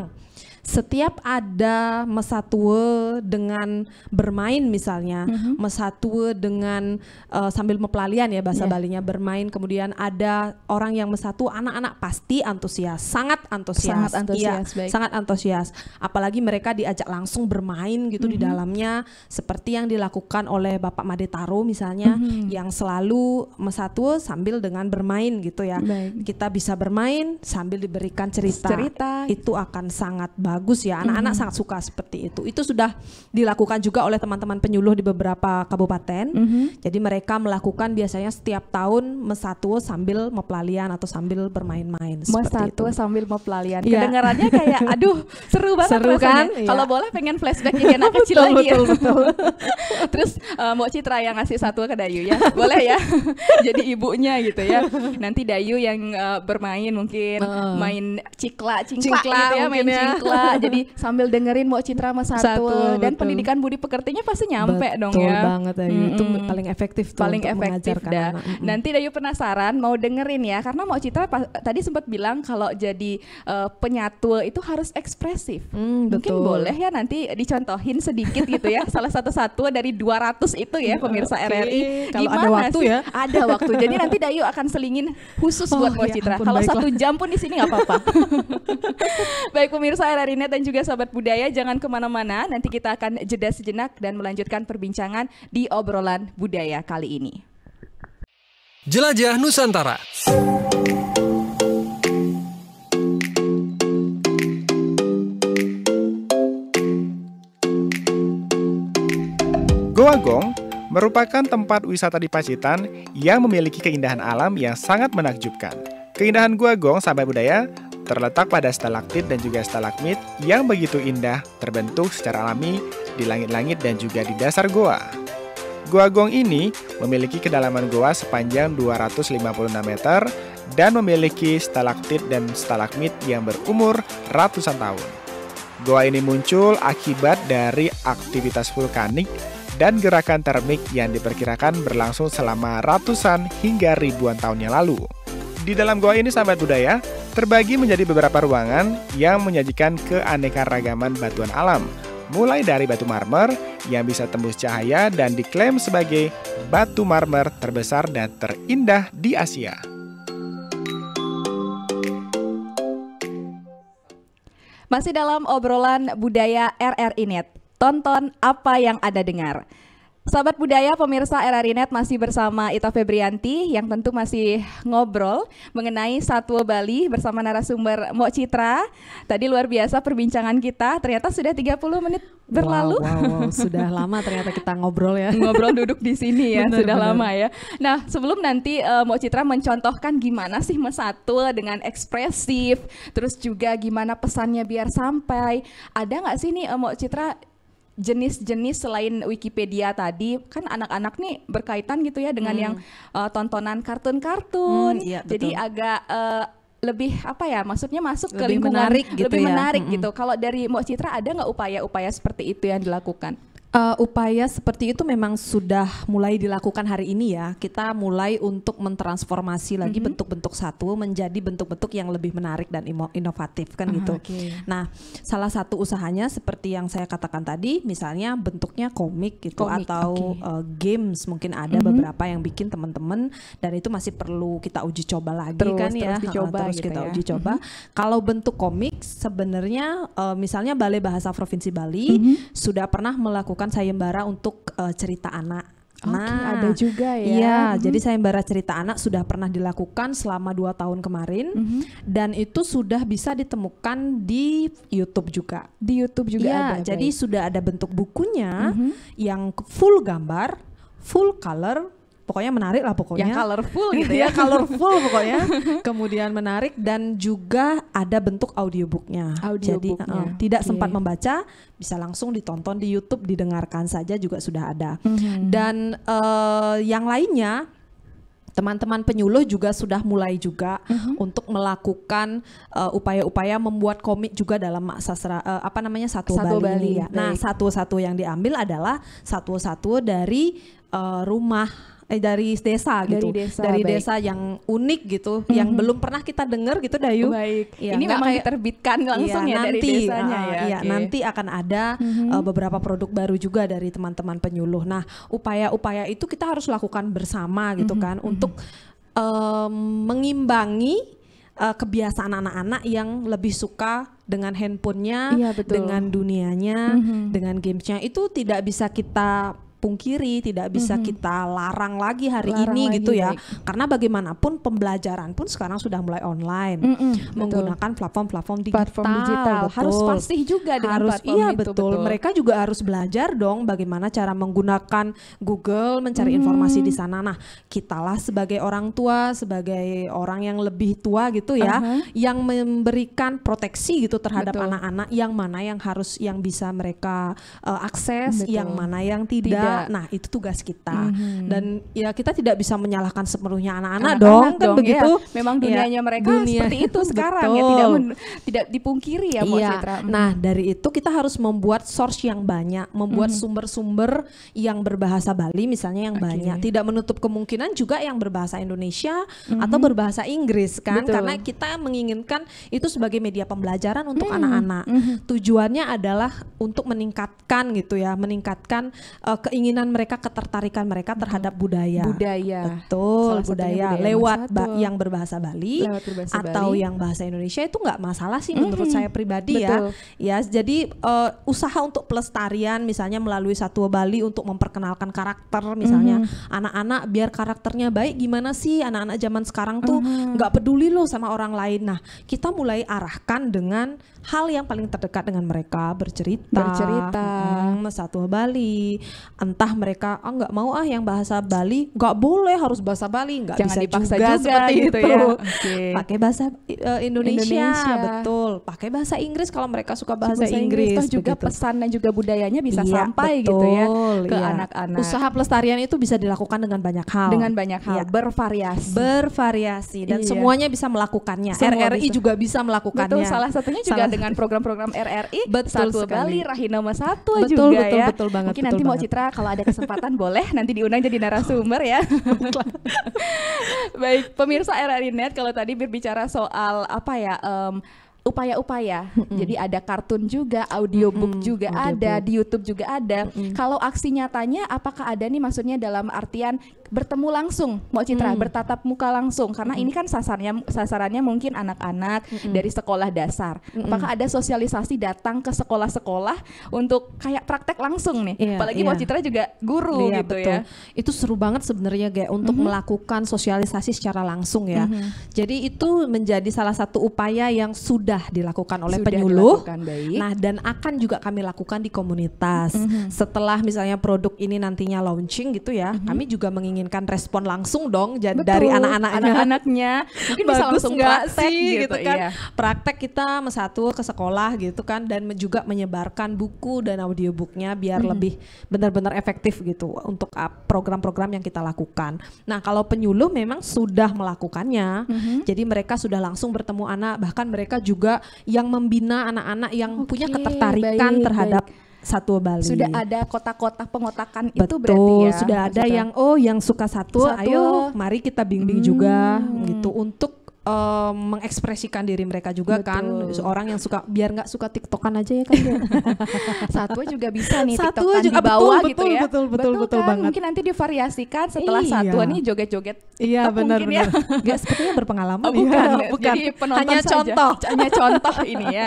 setiap ada mesatue dengan bermain misalnya, mm-hmm. mesatue dengan uh, sambil mepelalian ya bahasa yeah. Balinya bermain, kemudian ada orang yang mesatu anak-anak pasti antusias, sangat antusias. Sangat iya, antusias, ya, baik. sangat antusias. Apalagi mereka diajak langsung bermain gitu mm-hmm. di dalamnya seperti yang dilakukan oleh Bapak Made Taro misalnya mm-hmm. yang selalu mesatue sambil dengan bermain gitu ya. Baik. Kita bisa bermain sambil diberikan cerita. Cerita itu akan sangat baik bagus ya. Anak-anak mm -hmm. sangat suka seperti itu. Itu sudah dilakukan juga oleh teman-teman penyuluh di beberapa kabupaten. Mm -hmm. Jadi mereka melakukan biasanya setiap tahun mesatu sambil mempelalian atau sambil bermain-main. Mesatu itu. sambil mempelalian. Yeah. Kedengarannya kayak aduh seru banget seru kan? rasanya. kan? Kalau boleh pengen flashback jadi anak kecil betul, lagi. Betul, ya. betul. Terus uh, eh, mau Citra yang ngasih satu ke Dayu ya. Boleh ya. jadi ibunya gitu ya. Nanti Dayu yang uh, bermain mungkin uh. main cikla, cingkla, cingkla gitu ya, main ya. cingkla jadi sambil dengerin mau citra sama satu, satu dan betul. pendidikan budi pekertinya pasti nyampe betul dong ya betul banget ya mm-hmm. itu paling efektif tuh paling efektif dah mm-hmm. nanti Dayu penasaran mau dengerin ya karena mau citra pas, tadi sempat bilang kalau jadi uh, eh, penyatu itu harus ekspresif mm, mungkin boleh ya nanti dicontohin sedikit gitu ya salah satu satu dari 200 itu ya pemirsa okay. RRI gimana ada waktu ya ada waktu jadi nanti Dayu akan selingin khusus oh, buat mau ya, Citra kalau satu jam pun di sini nggak apa-apa baik pemirsa RRI Karina dan juga Sobat budaya jangan kemana-mana. Nanti kita akan jeda sejenak dan melanjutkan perbincangan di obrolan budaya kali ini. Jelajah Nusantara. Goa Gong merupakan tempat wisata di Pacitan yang memiliki keindahan alam yang sangat menakjubkan. Keindahan Gong, sahabat budaya, terletak pada stalaktit dan juga stalagmit yang begitu indah terbentuk secara alami di langit-langit dan juga di dasar goa. Goa Gong ini memiliki kedalaman goa sepanjang 256 meter dan memiliki stalaktit dan stalagmit yang berumur ratusan tahun. Goa ini muncul akibat dari aktivitas vulkanik dan gerakan termik yang diperkirakan berlangsung selama ratusan hingga ribuan tahun yang lalu. Di dalam goa ini sahabat budaya, terbagi menjadi beberapa ruangan yang menyajikan keanekaragaman batuan alam, mulai dari batu marmer yang bisa tembus cahaya dan diklaim sebagai batu marmer terbesar dan terindah di Asia. Masih dalam obrolan budaya RRI Net, tonton apa yang Anda dengar. Sahabat budaya, pemirsa RRI Net masih bersama Ita Febrianti yang tentu masih ngobrol mengenai Satwa Bali bersama narasumber Mbok Citra. Tadi luar biasa perbincangan kita, ternyata sudah 30 menit berlalu. Wow, wow, wow. sudah lama ternyata kita ngobrol ya. Ngobrol duduk di sini ya, benar, sudah benar. lama ya. Nah, sebelum nanti uh, Mbok Citra mencontohkan gimana sih mesatwa dengan ekspresif, terus juga gimana pesannya biar sampai, ada nggak sih nih uh, Mbok Citra jenis-jenis selain Wikipedia tadi kan anak-anak nih berkaitan gitu ya dengan hmm. yang uh, tontonan kartun-kartun. Hmm, iya, Jadi agak uh, lebih apa ya maksudnya masuk lebih ke lingkungan menarik gitu lebih ya. menarik mm -hmm. gitu. Kalau dari Mbok Citra ada nggak upaya-upaya seperti itu yang dilakukan? Uh, upaya seperti itu memang sudah mulai dilakukan hari ini ya. Kita mulai untuk mentransformasi lagi mm-hmm. bentuk-bentuk satu menjadi bentuk-bentuk yang lebih menarik dan inovatif kan uh, gitu. Okay. Nah, salah satu usahanya seperti yang saya katakan tadi, misalnya bentuknya komik gitu komik, atau okay. uh, eh, games mungkin ada mm-hmm. beberapa yang bikin teman-teman dan itu masih perlu kita uji coba lagi terus, kan terus ya. Eh, dicoba, terus gitu kita ya. uji coba. Mm-hmm. Kalau bentuk komik sebenarnya uh, misalnya Balai Bahasa Provinsi Bali mm-hmm. sudah pernah melakukan melakukan sayembara untuk uh, cerita anak. Nah, okay, ada juga ya. Iya, mm -hmm. jadi sayembara cerita anak sudah pernah dilakukan selama dua tahun kemarin mm -hmm. dan itu sudah bisa ditemukan di YouTube juga. Di YouTube juga ya, ada. jadi baik. sudah ada bentuk bukunya mm -hmm. yang full gambar, full color, pokoknya menarik lah pokoknya yang colorful gitu ya colorful pokoknya kemudian menarik dan juga ada bentuk audiobooknya Audiobooknya. jadi uh, eh, okay. tidak sempat membaca bisa langsung ditonton di YouTube didengarkan saja juga sudah ada mm -hmm. dan uh, yang lainnya teman-teman penyuluh juga sudah mulai juga uh-huh. untuk melakukan uh, upaya-upaya membuat komik juga dalam sastra uh, apa namanya satu, satu Bali. Bali. Ya. Nah satu-satu yang diambil adalah satu-satu dari uh, rumah eh, dari desa gitu. Gitu. dari gitu desa, dari desa yang unik gitu mm -hmm. yang belum pernah kita dengar gitu Dayu baik ya, ini memang kayak, diterbitkan iya, langsung ya, ya nanti, dari desanya uh, ya iya, nanti akan ada mm -hmm. uh, beberapa produk baru juga dari teman-teman penyuluh nah upaya-upaya itu kita harus lakukan bersama gitu mm -hmm. kan mhm. untuk um, mengimbangi uh, kebiasaan anak-anak yang lebih suka dengan handphonenya, iya, dengan dunianya, mm -hmm. dengan gamesnya itu tidak bisa kita pungkiri, tidak bisa mm-hmm. kita larang lagi hari larang ini lagi, gitu ya. Baik. Karena bagaimanapun pembelajaran pun sekarang sudah mulai online, mm-hmm, menggunakan platform-platform digital. Platform digital Harus pasti juga dengan harus, platform iya, itu. betul. betul. Mereka juga harus belajar dong bagaimana cara menggunakan Google mencari mm-hmm. informasi di sana. Nah, kitalah sebagai orang tua, sebagai orang yang lebih tua gitu ya, uh-huh. yang memberikan proteksi gitu terhadap anak-anak yang mana yang harus yang bisa mereka uh, akses, betul. yang mana yang tidak. tidak Iya. Nah, itu tugas kita. Mm-hmm. Dan ya kita tidak bisa menyalahkan sepenuhnya anak-anak dong, anak kan dong, begitu. Ya. Memang dunianya ya, mereka dunia. seperti itu sekarang ya, Betul. ya tidak tidak dipungkiri ya, Bu iya. Citra. Mhm. Nah, dari itu kita harus membuat source yang banyak, membuat mm-hmm. sumber-sumber yang berbahasa Bali misalnya yang okay. banyak. Tidak menutup kemungkinan juga yang berbahasa Indonesia mm-hmm. atau berbahasa Inggris kan Betul. karena kita menginginkan itu sebagai media pembelajaran untuk mm-hmm. anak-anak. Mm-hmm. Tujuannya adalah untuk meningkatkan gitu ya, meningkatkan uh, keinginan keinginan mereka, ketertarikan mereka terhadap budaya. Budaya. Betul, Salah budaya lewat ba yang berbahasa Bali lewat berbahasa atau Bali. yang bahasa Indonesia itu nggak masalah sih mm -hmm. menurut saya pribadi ya. Betul. ya. Ya, jadi uh, usaha untuk pelestarian misalnya melalui satu Bali untuk memperkenalkan karakter misalnya anak-anak mm -hmm. biar karakternya baik gimana sih anak-anak zaman sekarang tuh nggak mm -hmm. peduli loh sama orang lain. Nah, kita mulai arahkan dengan hal yang paling terdekat dengan mereka bercerita bercerita hmm, satu Bali entah mereka ah oh, nggak mau ah yang bahasa Bali nggak boleh harus bahasa Bali nggak bisa dipaksa juga, juga seperti gitu, itu ya okay. pakai bahasa uh, Indonesia, Indonesia betul pakai bahasa Inggris kalau mereka suka bahasa, bahasa Inggris, Inggris juga begitu. pesannya juga budayanya bisa iya, sampai gitu betul, gitu ya ke iya. anak-anak iya. usaha pelestarian itu bisa dilakukan dengan banyak hal dengan banyak hal ya. bervariasi bervariasi dan iya. semuanya bisa melakukannya Semua RRI bisa. juga bisa melakukannya betul salah satunya juga dengan program-program RRI betul satu sekali. Bali Rahina Mas satu betul, juga betul, ya. Betul, banget. Mungkin betul nanti banget. mau Citra kalau ada kesempatan boleh nanti diundang jadi narasumber ya. Baik, pemirsa RRI Net kalau tadi berbicara soal apa ya um, upaya-upaya. Mm-hmm. Jadi ada kartun juga, audiobook mm-hmm. juga audiobook. ada, di YouTube juga ada. Mm-hmm. Kalau aksi nyatanya apakah ada nih maksudnya dalam artian bertemu langsung mau Citra hmm. bertatap muka langsung karena hmm. ini kan sasarannya sasarannya mungkin anak-anak hmm. dari sekolah dasar hmm. apakah ada sosialisasi datang ke sekolah-sekolah untuk kayak praktek langsung nih yeah, apalagi yeah. Mbak Citra juga guru yeah, gitu betul. ya itu seru banget sebenarnya kayak untuk hmm. melakukan sosialisasi secara langsung ya hmm. jadi itu menjadi salah satu upaya yang sudah dilakukan oleh sudah penyuluh dilakukan, nah dan akan juga kami lakukan di komunitas -hmm. setelah misalnya produk ini nantinya launching gitu ya -hmm. kami juga menginginkan menginginkan respon langsung dong Betul, dari anak-anaknya. Anak-anaknya mungkin bisa langsung praktek sih, gitu, gitu kan. Iya. Praktek kita mesatu ke sekolah gitu kan dan juga menyebarkan buku dan audiobooknya biar hmm. lebih benar-benar efektif gitu untuk ah, program-program yang kita lakukan. Nah kalau penyuluh memang sudah melakukannya, hmm. jadi mereka sudah langsung bertemu anak bahkan mereka juga yang membina anak-anak yang okay, punya ketertarikan baik, terhadap baik satu Bali. Sudah ada kota-kota pengotakan Betul, itu berarti ya. sudah ada Maksudnya. yang oh yang suka satu. satu. ayo mari kita bimbing hmm. juga gitu untuk um, mengekspresikan diri mereka juga kan. Betul. kan seorang yang suka biar nggak suka tiktokan aja ya kan ya. Satu juga bisa nih satu tiktokan juga, di bawah betul, gitu betul, ya betul betul betul, betul kan? banget mungkin nanti divariasikan setelah iya. satu nih joget-joget iya benar ya. benar ya. gak sepertinya berpengalaman oh, bukan ya. bukan Jadi hanya saja. contoh hanya contoh ini ya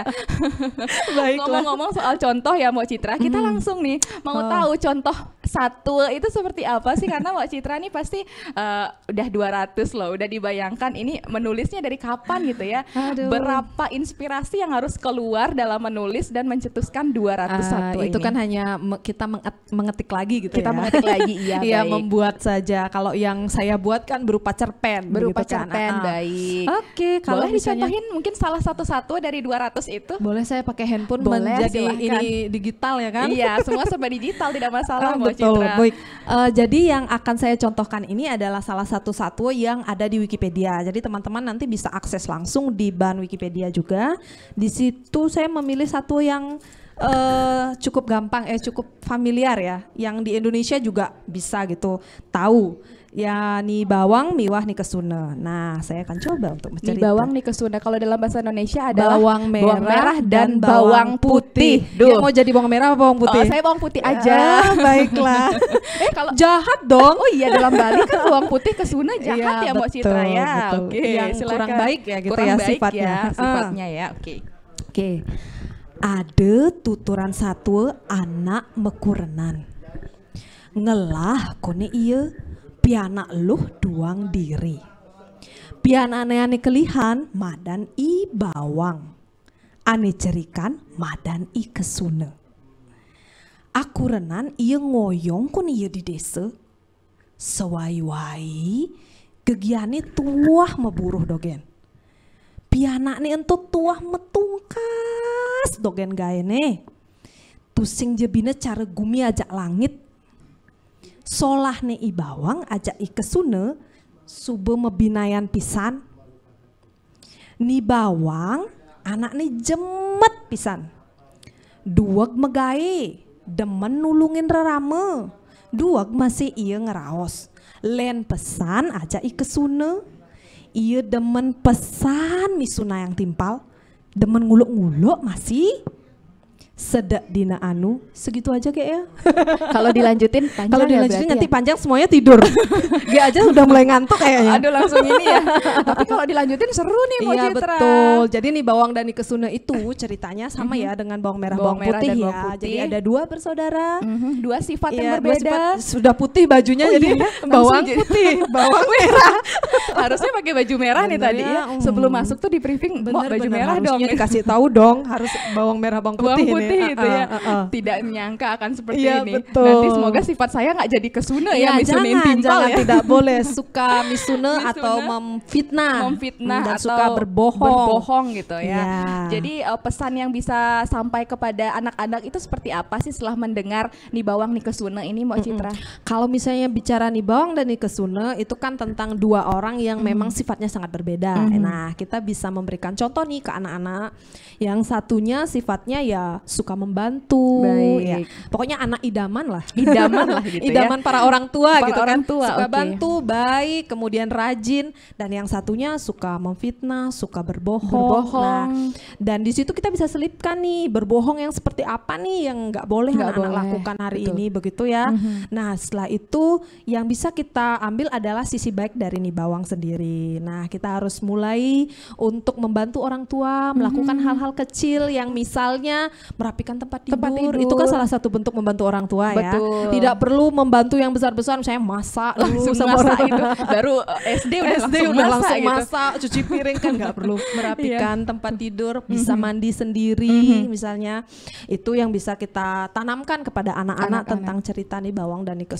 baik ngomong-ngomong soal contoh ya mau Citra kita hmm. langsung nih mau oh. tahu contoh satu itu seperti apa sih? Karena Mbak Citra nih pasti uh, udah 200 loh, udah dibayangkan ini menulisnya dari kapan gitu ya. Aduh. Berapa inspirasi yang harus keluar dalam menulis dan mencetuskan 200 uh, satu ah, itu ini? kan hanya me kita mengetik lagi gitu kita ya. mengetik lagi, iya ya, membuat saja. Kalau yang saya buat kan berupa cerpen. Berupa gitu kan. cerpen, kan. baik. Oke, okay, kalau Boleh misalnya, dicontohin mungkin salah satu-satu dari 200 itu? Boleh saya pakai handphone Boleh, menjadi silahkan. ini digital ya kan? Iya, semua serba digital tidak masalah betul Citra. baik uh, jadi yang akan saya contohkan ini adalah salah satu satu yang ada di Wikipedia jadi teman-teman nanti bisa akses langsung di bahan Wikipedia juga di situ saya memilih satu yang Uh, cukup gampang eh cukup familiar ya yang di Indonesia juga bisa gitu tahu ya ni bawang, miwah, ni kesuna. Nah, saya akan coba untuk mencari. Ni bawang, ni kesuna. Kalau dalam bahasa Indonesia ada bawang merah, bawang merah dan, dan bawang putih. putih. Ya, mau jadi bawang merah apa bawang putih? Oh, saya bawang putih ah, aja. Ah, baiklah. eh, kalau jahat dong. Oh iya, dalam Bali kan bawang putih kesuna iya, jahat ya, ya Mbak Citra ya. Oke, okay, Yang kurang baik ya gitu kurang ya baik sifatnya. Ya, ah. sifatnya ah. ya. Oke. Okay. Oke. Okay. tuturan satu anak mekurenan. Ngelah kone iya pianak luh duang diri. Pianane ane kelihan madan i bawang. Ane cerikan madan i kesune. Aku renan iya ngoyong kun iya di desa. Sewai-wai kegiannya tuah meburuh dogen. Pianak nih entut tuah metungkas dogen gaene. Tusing jebine cara gumi ajak langit solah ne ibawang ajak ikesune sube mebinayan pisan ni bawang anak nih jemet pisan duwag megai, demen nulungin rerame duwag masih iya ngeraos len pesan aja ikesune iya demen pesan misuna yang timpal demen nguluk-nguluk masih sedak dina anu segitu aja kayak ya kalau dilanjutin kalau ya dilanjutin nanti ya? panjang semuanya tidur dia aja sudah mulai ngantuk kayaknya aduh langsung ini ya tapi kalau dilanjutin seru nih mau iya, betul jadi nih bawang Dani kesuna itu ceritanya sama mm -hmm. ya dengan bawang merah bawang, bawang merah putih dan ya bawang putih. jadi ada dua bersaudara mm -hmm. dua sifat iya, yang berbeda sifat, sudah putih bajunya oh, jadi iya, bawang putih bawang merah harusnya pakai baju merah bener nih tadi ya, sebelum sebelum masuk tuh di briefing bener, baju merah dong dikasih tahu dong harus bawang merah bawang putih seperti gitu ya. itu ya. Uh, uh, uh. Tidak menyangka akan seperti ya, ini. Betul. Nanti semoga sifat saya nggak jadi kesuna ya, ya misune jangan, jangan, ya. tidak boleh suka misune atau memfitnah. Memfitnah dan atau suka berbohong. Berbohong gitu ya. ya. Jadi uh, pesan yang bisa sampai kepada anak-anak itu seperti apa sih setelah mendengar nih bawang nih kesuna ini mau mm -mm. Citra? Kalau misalnya bicara nih bawang dan nih kesuna itu kan tentang dua orang yang mm. memang sifatnya sangat berbeda. Mm. Nah, kita bisa memberikan contoh nih ke anak-anak yang satunya sifatnya ya suka membantu Baik. ya. Gitu. Pokoknya anak idaman lah. Idaman lah gitu ya. Idaman ya. para orang tua para gitu kan. orang kan. Tua, suka okay. bantu, baik, kemudian rajin dan yang satunya suka memfitnah, suka berbohong. berbohong. Nah, dan di situ kita bisa selipkan nih berbohong yang seperti apa nih yang nggak boleh gak anak-anak boleh. lakukan hari Betul. ini begitu ya. Mm -hmm. Nah, setelah itu yang bisa kita ambil adalah sisi baik dari nih bawang sendiri. Nah, kita harus mulai untuk membantu orang tua melakukan mm -hmm. Hal -hal kecil yang misalnya merapikan tempat tidur. tempat tidur itu kan salah satu bentuk membantu orang tua ya. Betul. ya. Tidak perlu membantu yang besar-besar misalnya masak langsung sama masak itu baru eh, SD udah SD langsung udah langsung masak, gitu. masak cuci piring kan nggak perlu merapikan yeah. tempat tidur bisa mm -hmm. mandi sendiri mm -hmm. misalnya itu yang bisa kita tanamkan kepada anak-anak tentang cerita nih Bawang dan Nike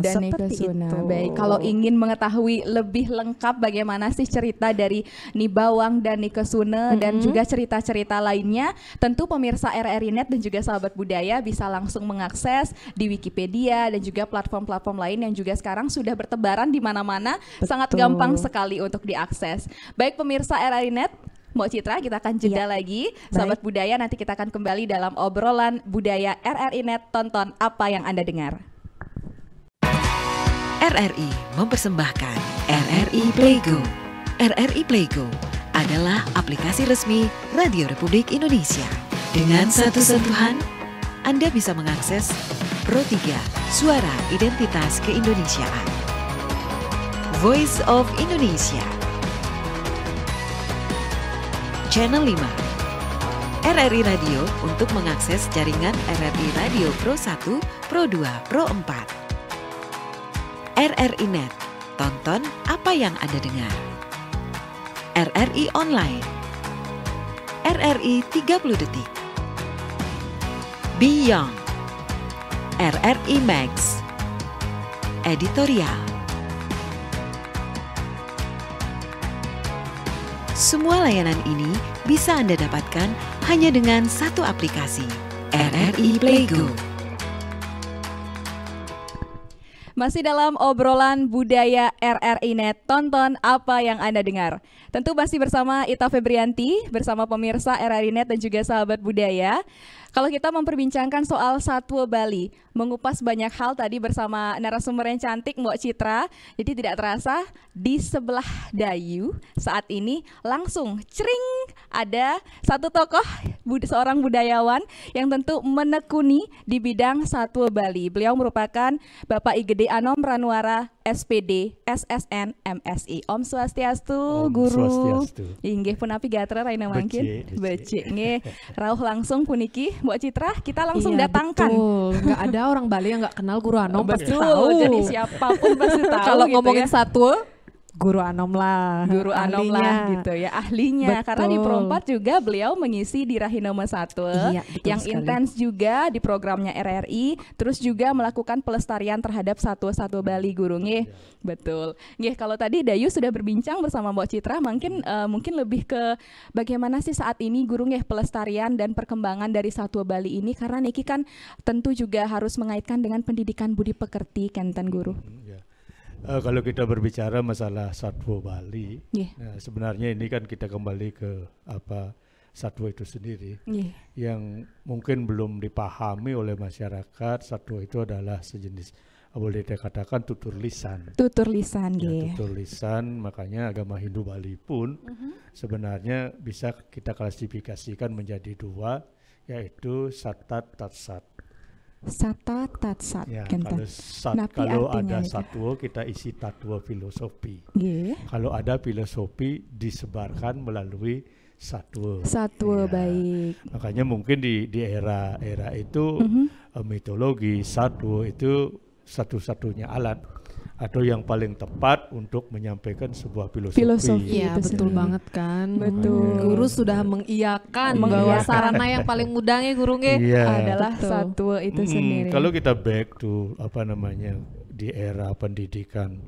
dan seperti Baik, kalau ingin mengetahui lebih lengkap bagaimana sih cerita dari nih Bawang dan Nike mm -hmm. dan mhm. juga cerita-cerita lainnya tentu pemirsa RRI Polinet dan juga sahabat budaya bisa langsung mengakses di Wikipedia dan juga platform-platform lain yang juga sekarang sudah bertebaran di mana-mana. Sangat gampang sekali untuk diakses. Baik pemirsa RRI Net, Mbak Citra, kita akan iya. jeda ya. lagi. Sahabat Baik. budaya, nanti kita akan kembali dalam obrolan budaya RRI Net. Tonton apa yang Anda dengar. RRI mempersembahkan RRI Playgo. RRI Playgo adalah aplikasi resmi Radio Republik Indonesia. Dengan satu sentuhan, Anda bisa mengakses Pro 3 Suara Identitas Keindonesiaan. Voice of Indonesia. Channel 5 RRI Radio untuk mengakses jaringan RRI Radio Pro 1, Pro 2, Pro 4. RRI Net, tonton apa yang Anda dengar. RRI Online, RRI 30 Detik. Beyond RRI Max Editorial Semua layanan ini bisa Anda dapatkan hanya dengan satu aplikasi, RRI Playgo. Masih dalam obrolan budaya RRI Net, tonton apa yang Anda dengar. Tentu masih bersama Ita Febrianti, bersama pemirsa RRI Net dan juga sahabat budaya. Kalau kita memperbincangkan soal satwa Bali, mengupas banyak hal tadi bersama narasumber yang cantik Mbok Citra. Jadi tidak terasa di sebelah Dayu saat ini langsung cering ada satu tokoh bud seorang budayawan yang tentu menekuni di bidang satwa Bali. Beliau merupakan Bapak Igede Anom Ranwara SPD, SSN, MSI. Om Swastiastu, Om Guru. Inggih pun api gatra Raina Mangkin. Becik nggih. Rauh langsung puniki Mbok Citra kita langsung iya, datangkan. Betul. Enggak ada orang Bali yang enggak kenal Guru Anom pasti tahu. Jadi siapapun pasti tahu. Kalau gitu ngomongin ya. satu, guru anom lah guru anom ahlinya. lah gitu ya ahlinya betul. karena di perempat juga beliau mengisi di Rahinoma satu iya, yang intens juga di programnya RRI terus juga melakukan pelestarian terhadap satu-satu Bali guru iya. betul Nih kalau tadi Dayu sudah berbincang bersama Mbak Citra mungkin uh, mungkin lebih ke bagaimana sih saat ini guru pelestarian dan perkembangan dari satu Bali ini karena Niki kan tentu juga harus mengaitkan dengan pendidikan budi pekerti kenten guru hmm, uh, kalau kita berbicara masalah satwa Bali, yeah. nah, ya, sebenarnya ini kan kita kembali ke apa satwa itu sendiri yeah. yang mungkin belum dipahami oleh masyarakat satwa itu adalah sejenis boleh dikatakan tutur lisan. Tutur lisan, ya, gitu yeah. Tutur lisan, makanya agama Hindu Bali pun uh mhm. -huh. sebenarnya bisa kita klasifikasikan menjadi dua, yaitu satat tatsat sata tatsat ya, kalau, sat, Napi kalau ada ya. kita isi tatwa filosofi yeah. kalau ada filosofi disebarkan melalui satu. Satu ya. baik makanya mungkin di di era era itu mm -hmm. mitologi satu itu satu-satunya alat atau yang paling tepat untuk menyampaikan sebuah filosofi. Filosofi, ya, itu betul banget kan. Betul. Guru sudah mengiakan bahwa sarana yang paling mudah nih ya, guru ya, iya. adalah betul. satu itu hmm, sendiri. Kalau kita back to apa namanya di era pendidikan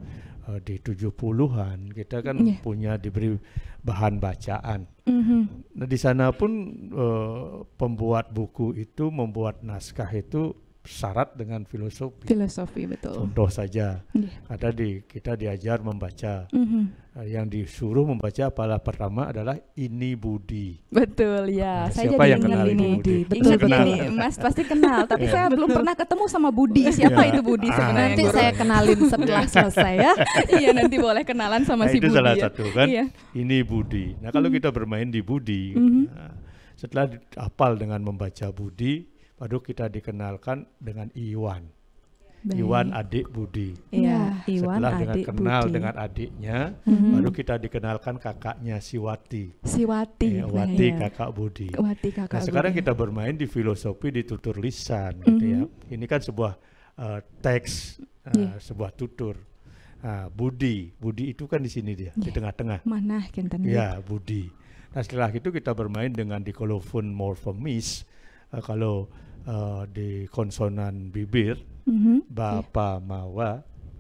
uh, di 70-an kita kan yeah. punya diberi bahan bacaan. Mm -hmm. Nah, di sana pun uh, pembuat buku itu membuat naskah itu syarat dengan filosofi. Filosofi betul. Contoh saja, yeah. ada di kita diajar membaca. Mm-hmm. yang disuruh membaca apalah pertama adalah ini Budi. Betul ya. Nah, saya siapa jadi yang kenal ini, Budi? Betul Ingat kenal. ini, Mas pasti kenal. Tapi yeah. saya belum pernah ketemu sama Budi. Iya. Siapa itu Budi ah, sebenarnya? nanti saya kenalin setelah iya. selesai ya. iya nanti boleh kenalan sama nah, si itu Budi. Itu salah ya. satu kan. Yeah. Ini Budi. Nah kalau mm-hmm. kita bermain di Budi, mm-hmm. nah, setelah apal dengan membaca Budi baru kita dikenalkan dengan Iwan. Baik. Iwan adik Budi. Ya. Iwan Setelah adik dengan kenal Budi. dengan adiknya, mm-hmm. baru kita dikenalkan kakaknya Siwati. Siwati. Eh, Wati nah, kakak Budi. Wati kakak. Nah, sekarang Budi. kita bermain di filosofi di tutur lisan mm-hmm. gitu ya. Mm-hmm. Ini kan sebuah uh, teks uh, eh, yeah. sebuah tutur. Nah, Budi, Budi itu kan di sini dia, yeah. di iya. tengah-tengah. Mana kinten. Ya, Budi. Nah, setelah itu kita bermain dengan di kolofon morphemis. Uh, eh, kalau uh, di konsonan bibir mm-hmm. bapa yeah. mawa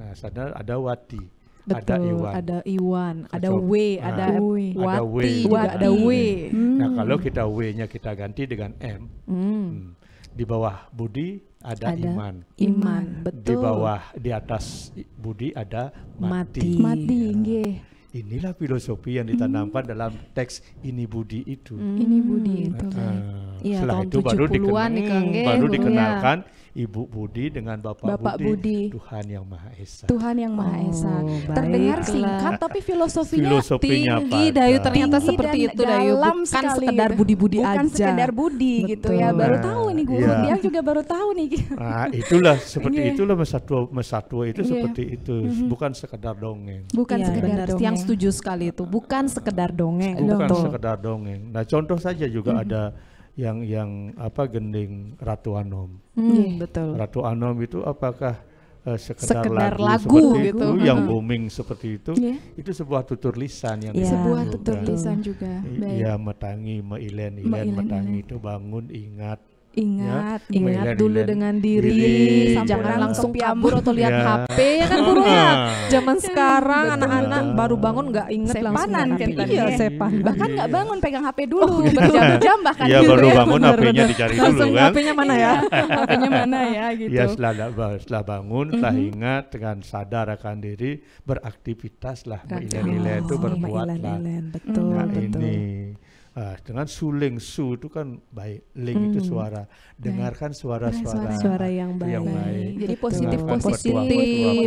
nah sana ada wati Betul, ada iwan ada iwan ada w nah, ada w ada w ada w nah, hmm. nah kalau kita w-nya kita ganti dengan m hmm. Hmm. di bawah budi ada, ada iman. Iman, betul. Di bawah, di atas budi ada mati. Mati, mati, nah, Inilah filosofi yang ditanamkan hmm. dalam teks ini budi itu. Hmm. Ini budi nah, itu. Uh, ya, setelah itu baru, dikenal, baru gitu. dikenalkan ya Ibu Budi dengan Bapak, Bapak Budi. Budi. Tuhan yang Maha Esa. Tuhan yang Maha oh, Esa. Oh, Terdengar singkat tapi filosofinya, filosofinya tinggi apa? Dayu ternyata tinggi seperti itu Dayu. Bukan sekali. sekedar budi-budi aja. Bukan sekedar budi Betul. gitu ya. Baru tahu nih guru ya. dia juga baru tahu nih. Nah, itulah seperti yeah. itulah mesatu mesatu itu iya, iya. seperti itu. Mhm. Bukan sekedar dongeng. Bukan ya, sekedar dongeng. Yang setuju sekali itu. Bukan sekedar dongeng. Bukan Betul. sekedar dongeng. Nah, contoh saja juga mhm. ada yang yang apa gending Ratu Anom. Hmm, iya. betul. Ratu Anom itu apakah uh, sekedar, sekedar lagu, lagu seperti gitu. itu yang booming seperti itu yeah. itu sebuah tutur lisan yang yeah. Iya, sebuah tutur lisan juga Iya, ya metangi meilen ilen metangi itu bangun ingat Ingat, ya, ingat Bailan, dulu Bailan. dengan iya, diri, diri iya, iya, jangan ya. langsung kabur atau lihat ya. HP ya kan guru ya. Zaman ya. sekarang anak-anak baru bangun nggak inget sepanan langsung kan HP. Iya, sepan. Bahkan nggak bangun pegang HP dulu oh, gitu. berjam-jam bahkan. Iya, baru ya, bangun HP-nya dicari dulu langsung kan. HP-nya mana ya? HP-nya mana ya gitu. Ya setelah, setelah bangun, setelah mhm. ingat dengan sadar akan diri, beraktivitas lah. Ini nilai itu oh, berbuat lah. Betul, nah, betul. ini Uh, dengan suling su itu kan baik, link hmm. itu suara. Dengarkan suara-suara suara yang baik. Yang baik. Jadi positif positif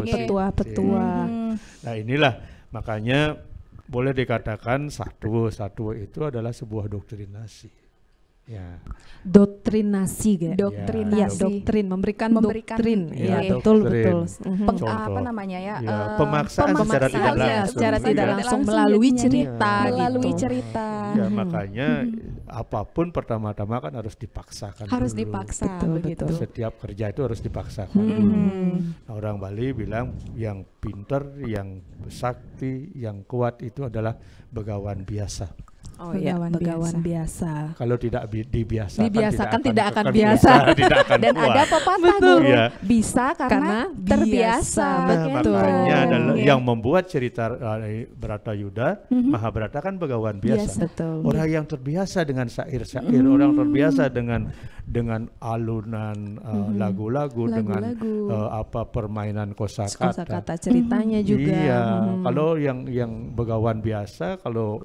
petua-petua. Hmm. Nah, inilah makanya boleh dikatakan satu satu itu adalah sebuah doktrinasi. Ya. Doktrinasi, ya Doktrin, ya, doktrin, memberikan, memberikan doktrin, iya, ya, ya. betul betul. Mhm. Peng, apa namanya ya? ya pemaksaan, eh, pemaksaan secara ya, iya. tidak langsung, secara tidak langsung melalui iya, gitu. cerita, ya. melalui cerita. Ya makanya mhm. apapun pertama-tama kan harus dipaksakan. Harus dulu. dipaksa, betul, begitu. Setiap kerja itu harus dipaksakan. Hmm. Nah, orang Bali bilang yang pinter, yang sakti, yang kuat itu adalah begawan biasa. Oh iya, begawan biasa. biasa. Kalau tidak bi dibiasakan, dibiasakan tidak akan, tidak akan biasa. tidak akan Dan ada pepatah guru, iya. bisa karena, karena terbiasa. Betul. Nah, makanya adalah yeah. yang membuat cerita uh, eh, Berata Yuda, mm -hmm. Mahabharata kan begawan biasa. Yes, Betul. Orang yang terbiasa dengan syair-syair, mm -hmm. orang terbiasa dengan dengan alunan eh, mhm. lagu-lagu, uh, dengan uh, apa permainan kosakata. Kosakata ceritanya mm -hmm. juga. Iya, mm -hmm. kalau yang yang begawan biasa kalau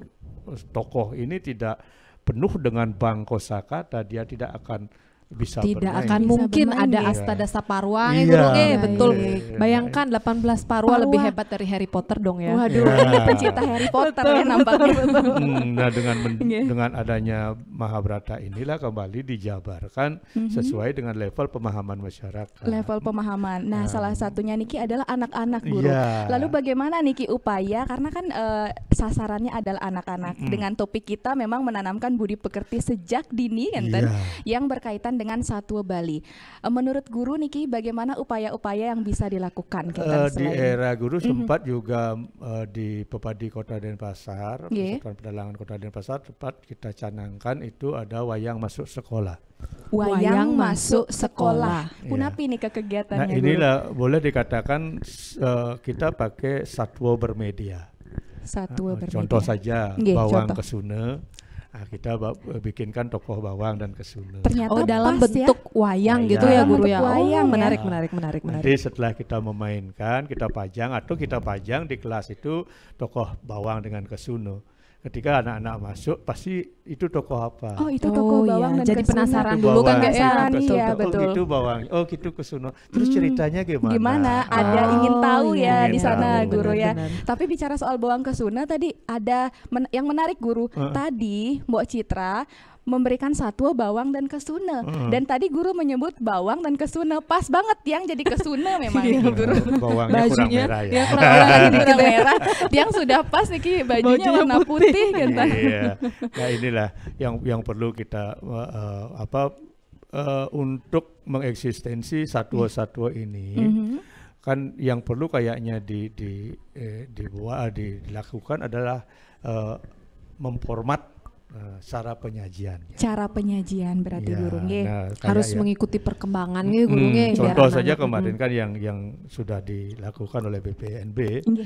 tokoh ini tidak penuh dengan bangkosa kata dia tidak akan bisa tidak bermain. akan mungkin bermain, ada asta dasa parwa iya. dong ya, eh, iya, betul. Iya, iya, iya. Bayangkan 18 parwa, parwa lebih hebat dari Harry Potter dong ya. Waduh, yeah. Iya. Harry Potter betul, ya Betul, hmm, nah, dengan yeah. dengan adanya Mahabharata inilah kembali dijabarkan mm -hmm. sesuai dengan level pemahaman masyarakat. Level pemahaman. Nah, hmm. salah satunya Niki adalah anak-anak guru. Yeah. Lalu bagaimana Niki upaya karena kan uh, sasarannya adalah anak-anak. Mm -hmm. Dengan topik kita memang menanamkan budi pekerti sejak dini kan yeah. yang berkaitan dengan Satwa Bali. Eh, menurut guru Niki, bagaimana upaya-upaya yang bisa dilakukan? Kita uh, di era guru mm-hmm. sempat juga uh, di Pepadi Kota Denpasar, yeah. Iya. Pedalangan Kota Denpasar, tempat kita canangkan itu ada wayang masuk sekolah. Wayang, wayang masuk sekolah. sekolah. Punapi iya. yeah. nih ke kegiatannya. Nah inilah guru. boleh dikatakan uh, kita pakai satwa bermedia. Satwa nah, Contoh saja yeah, bawang kesune Nah, kita bikinkan tokoh bawang dan kesule. Ternyata oh, dalam bentuk ya? wayang gitu ya, guru ya. Oh, wayang, oh, menarik, ya. menarik, menarik, menarik. jadi setelah kita memainkan, kita pajang atau kita pajang di kelas itu tokoh bawang dengan kesune ketika anak-anak masuk pasti itu toko apa? Oh itu toko oh, iya. bawang iya. dan jadi penasaran itu dulu kan bawang. kan nggak ya, ya betul. Oh gitu bawang, oh gitu kesuno. Terus hmm. ceritanya gimana? Gimana? Ah. Ada ingin tahu oh, ya ingin iya, di iya. sana tahu. guru ya. Benar. Tapi bicara soal bawang kesuna tadi ada men yang menarik guru. Uh. Tadi Mbok Citra memberikan satwa bawang dan kesuna. Hmm. Dan tadi guru menyebut bawang dan kesuna pas banget yang jadi kesuna memang iya, guru. Bawangnya bajunya kurang merah ya. ya merah. yang gitu. sudah pas nih bajunya, bajunya warna putih, putih gitu. Iya. iya. Nah inilah yang yang perlu kita uh, apa uh, untuk mengeksistensi satwa-satwa ini. Mm -hmm kan yang perlu kayaknya di di eh, dibuat dilakukan adalah eh, memformat Eh, cara penyajian. Cara penyajian berarti ya, gurungnya nah, harus ya. mengikuti perkembangannya gurungnya. Hmm, contoh saja kemarin hmm. kan yang yang sudah dilakukan oleh BPNB.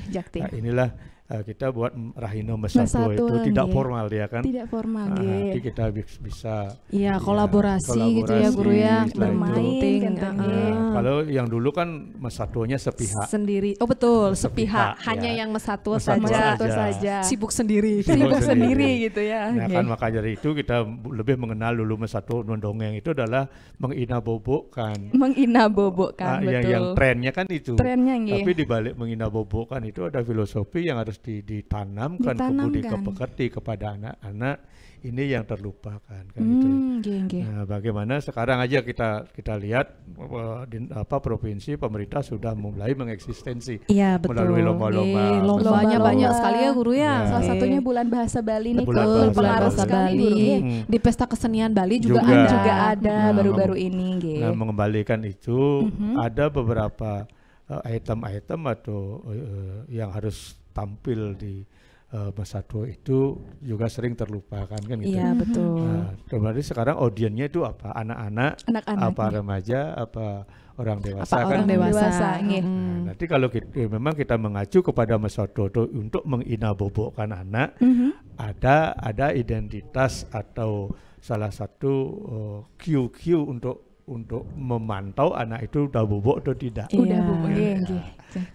Ya, nah, inilah uh, kita buat rahino mesato itu tidak ya. formal ya kan tidak formal nah, nanti kita bisa ya, ya kolaborasi, gitu ya guru ya, ya. bermain kan, uh, kalau yang dulu kan mesatunya sepihak sendiri oh betul sepihak, sepihak hanya yang mesatu, saja. saja. sibuk sendiri sibuk sendiri gitu ya nah, okay. kan maka dari itu kita lebih mengenal dulu mesato dongeng itu adalah menginabobokkan menginabobokkan uh, ah, betul yang, yang trennya kan itu trennya tapi dibalik menginabobokkan itu ada filosofi yang harus harus ditanamkan, ditanamkan. kemudian kepeketi kepada anak-anak ini yang terlupakan kan gitu ya. hmm, gitu. Gini, gini. Nah, bagaimana sekarang aja kita kita lihat eh, di, apa provinsi pemerintah sudah mulai mengeksistensi ya, betul. melalui lomba-lomba. Lombanya lomba. banyak sekali ya guru ya. ya. Salah satunya bulan bahasa Bali nih bulan bahasa, bahasa, bahasa Bali. guru. Hmm. Di pesta kesenian Bali juga, juga ada juga ada baru nah, baru-baru ini gitu. Nah, mengembalikan itu mm -hmm. ada beberapa eh, item-item uh, atau uh, yang harus tampil di uh, Masa itu juga sering terlupakan kan gitu. Iya nah, betul. Nah, kemarin sekarang audiennya itu apa? Anak-anak, apa iya. remaja, apa orang dewasa apa kan? Orang gitu. dewasa. dewasa. Iya. Iya. Nah, nanti kalau kita, ya eh, memang kita mengacu kepada Mas itu untuk menginabobokkan anak, mm-hmm. ada ada identitas atau salah satu uh, eh, QQ untuk untuk memantau anak itu udah bobok atau tidak. Iya, udah bobok. Iya, iya. iya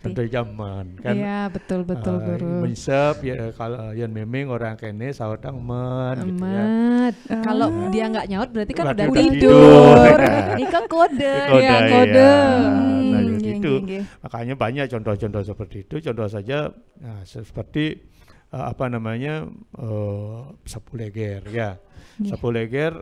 Tentu zaman kan. Iya, betul betul uh, guru. Mensep ya kalau yang memang orang kene sawatang men gitu ya. Uh. Kalau dia nggak nyaut berarti kan berarti udah, udah tidur. tidur. Ini kan kode. kode ya, kode. Ya. Hmm, nah, gitu. Iya, iya, Makanya banyak contoh-contoh seperti itu. Contoh saja nah, seperti uh, apa namanya? Uh, sapu leger ya. Sapu leger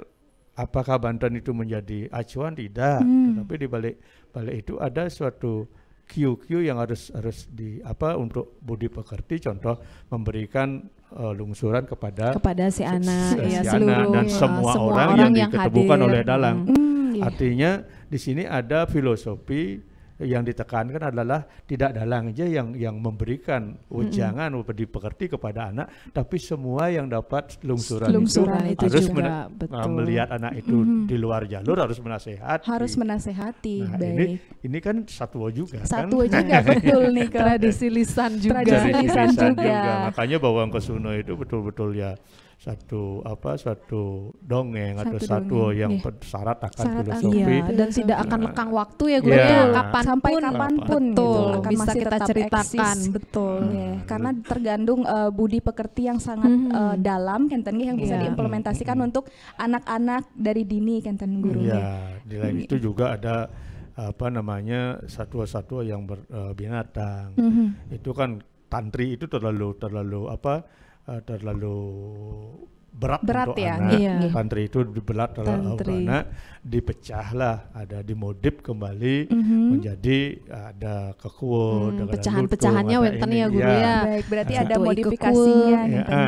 apakah Banten itu menjadi acuan tidak hmm. tetapi di balik balik itu ada suatu QQ yang harus harus di apa untuk budi pekerti contoh memberikan uh, lungsuran kepada kepada si anak si, ya, si seluruh dan eh, semua, semua orang, orang yang, yang diketemukan oleh dalang hmm, iya. artinya di sini ada filosofi yang ditekankan adalah tidak dalang aja yang yang memberikan ujangan mm -hmm. dipekerti kepada anak, tapi semua yang dapat lungsuran, lungsuran itu, itu harus juga, betul. Ah, melihat anak itu mm -hmm. di luar jalur harus menasehati. Harus menasehati. Nah, baik. ini ini kan satwa juga. Kan? Satwa kan? juga betul nih tradisi lisan juga. Tradisi lisan juga. juga. Makanya bawang kesuno itu betul-betul ya satu apa satu dongeng satu atau satu yang yeah. Iya. syarat akan syarat filosofi iya, dan iya. tidak akan lekang waktu ya gue iya. yeah. kapan sampai kapan pun betul gitu. akan bisa masih kita ceritakan eksis. betul hmm. yeah. karena tergantung uh, eh, budi pekerti yang sangat hmm. uh, dalam kenten yang bisa yeah. diimplementasikan hmm. untuk anak-anak dari dini kenten guru yeah. ya di lain itu juga ada apa namanya satwa-satwa yang ber, uh, binatang -hmm. itu kan tantri itu terlalu terlalu apa terlalu eh, berat, berat untuk ya? anak. Iya. Tantri itu dibelat dalam anak, dipecahlah, ada dimodif kembali mm-hmm. menjadi ada kekuo, hmm, pecahan-pecahannya wenten ya guru ya. ya. Baik, iya. berarti nah, ada modifikasinya ya, ah,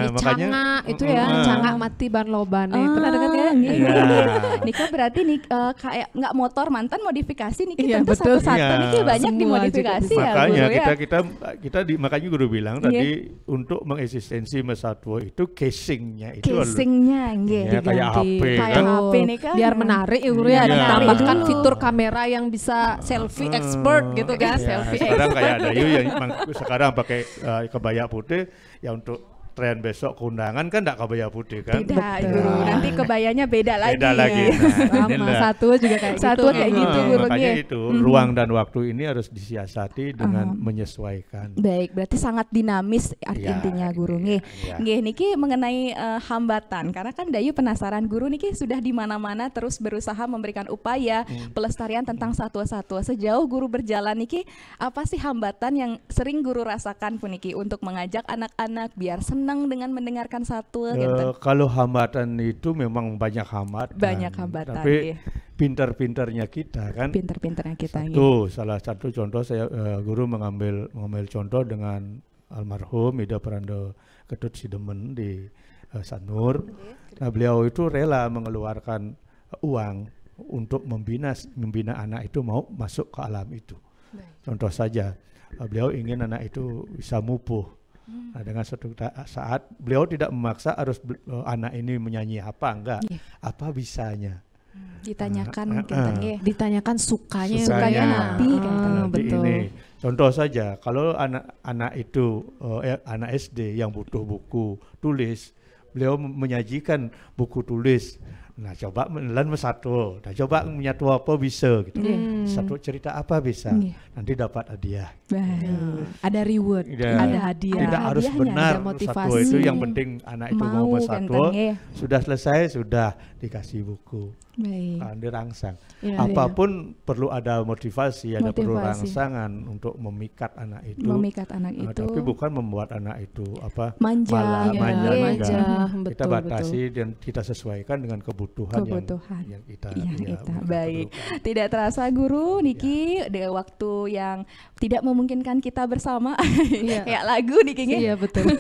itu ya, uh, canga mati ban loban. Ah, pernah dengar ya? Iya. iya. Nika berarti nih uh, kayak nggak motor mantan modifikasi Niki iya, tentu betul. satu-satu iya. Niki banyak Semua dimodifikasi ya makanya guru, kita, ya. kita kita kita di, makanya guru bilang iya. tadi untuk mengeksistensi mesatwo itu casingnya itu sensingnya nggih ya, kayak HP kayak kan? HP kan biar menarik ya guru ya iya. ditambahkan iya. fitur kamera yang bisa selfie hmm. expert gitu kan iya, selfie sekarang kayak ada yang sekarang pakai eh, kebaya putih ya untuk pesantren besok kundangan kan, kan tidak kebaya putih kan? Tidak, guru. nah. nanti kebayanya beda lagi. Beda lagi. Iya. Nah, Sama satu juga kayak gitu. satu kayak gitu gurunya. Makanya itu mm -hmm. ruang dan waktu ini harus disiasati dengan uh -huh. menyesuaikan. Baik, berarti sangat dinamis arti ya, intinya guru nih. Ya. niki mengenai uh, hambatan karena kan Dayu penasaran guru niki sudah di mana-mana terus berusaha memberikan upaya hmm. pelestarian tentang satwa-satwa. Sejauh guru berjalan niki apa sih hambatan yang sering guru rasakan puniki untuk mengajak anak-anak biar senang senang dengan mendengarkan satu uh, gitu. Kalau hambatan itu memang banyak hambatan. Banyak hambatan. Tapi iya. pintar-pintarnya kita kan. Pintar-pintarnya kita. Itu iya. salah satu contoh saya uh, guru mengambil mengambil contoh dengan almarhum Ida Perando Ketut Sidemen di uh, Sanur. Okay. Nah beliau itu rela mengeluarkan uh, uang untuk membina membina anak itu mau masuk ke alam itu. Baik. Contoh saja uh, beliau ingin anak itu bisa mupuh Hmm. Nah, dengan suatu saat beliau tidak memaksa harus uh, anak ini menyanyi apa enggak, yeah. apa bisanya. Hmm. Ditanyakan uh, uh, uh, ditanyakan sukanya, sukanya ah, nabi uh, betul. Ini. Contoh saja kalau anak-anak itu uh, eh, anak SD yang butuh buku tulis, beliau menyajikan buku tulis Nah coba menelan satu, nah coba hmm. punya tua apa bisa gitu. Hmm. Satu cerita apa bisa, Hmm. nanti dapat hadiah. hmm. Ada reward, ya. ada hadiah. Tidak harus benar satu itu yang penting anak itu mau, mau satu. Iya. Sudah selesai, sudah dikasih buku. Baik. Nah, dirangsang. Ya, Apapun ya. perlu ada motivasi, motivasi, ada perlu rangsangan untuk memikat anak itu. Memikat anak ah, itu. Uh, tapi bukan membuat anak itu apa manja, malah ya. manja, ya, manja. Betul, kita batasi betul. dan kita sesuaikan dengan kebutuhan, kebutuhan. Yang, iya, iya, yang kita. Ya, ya, kita. Baik. Perlukan. Tidak terasa guru Niki ya. di waktu yang tidak memungkinkan kita bersama ya. kayak lagu Niki. Ya. Iya betul.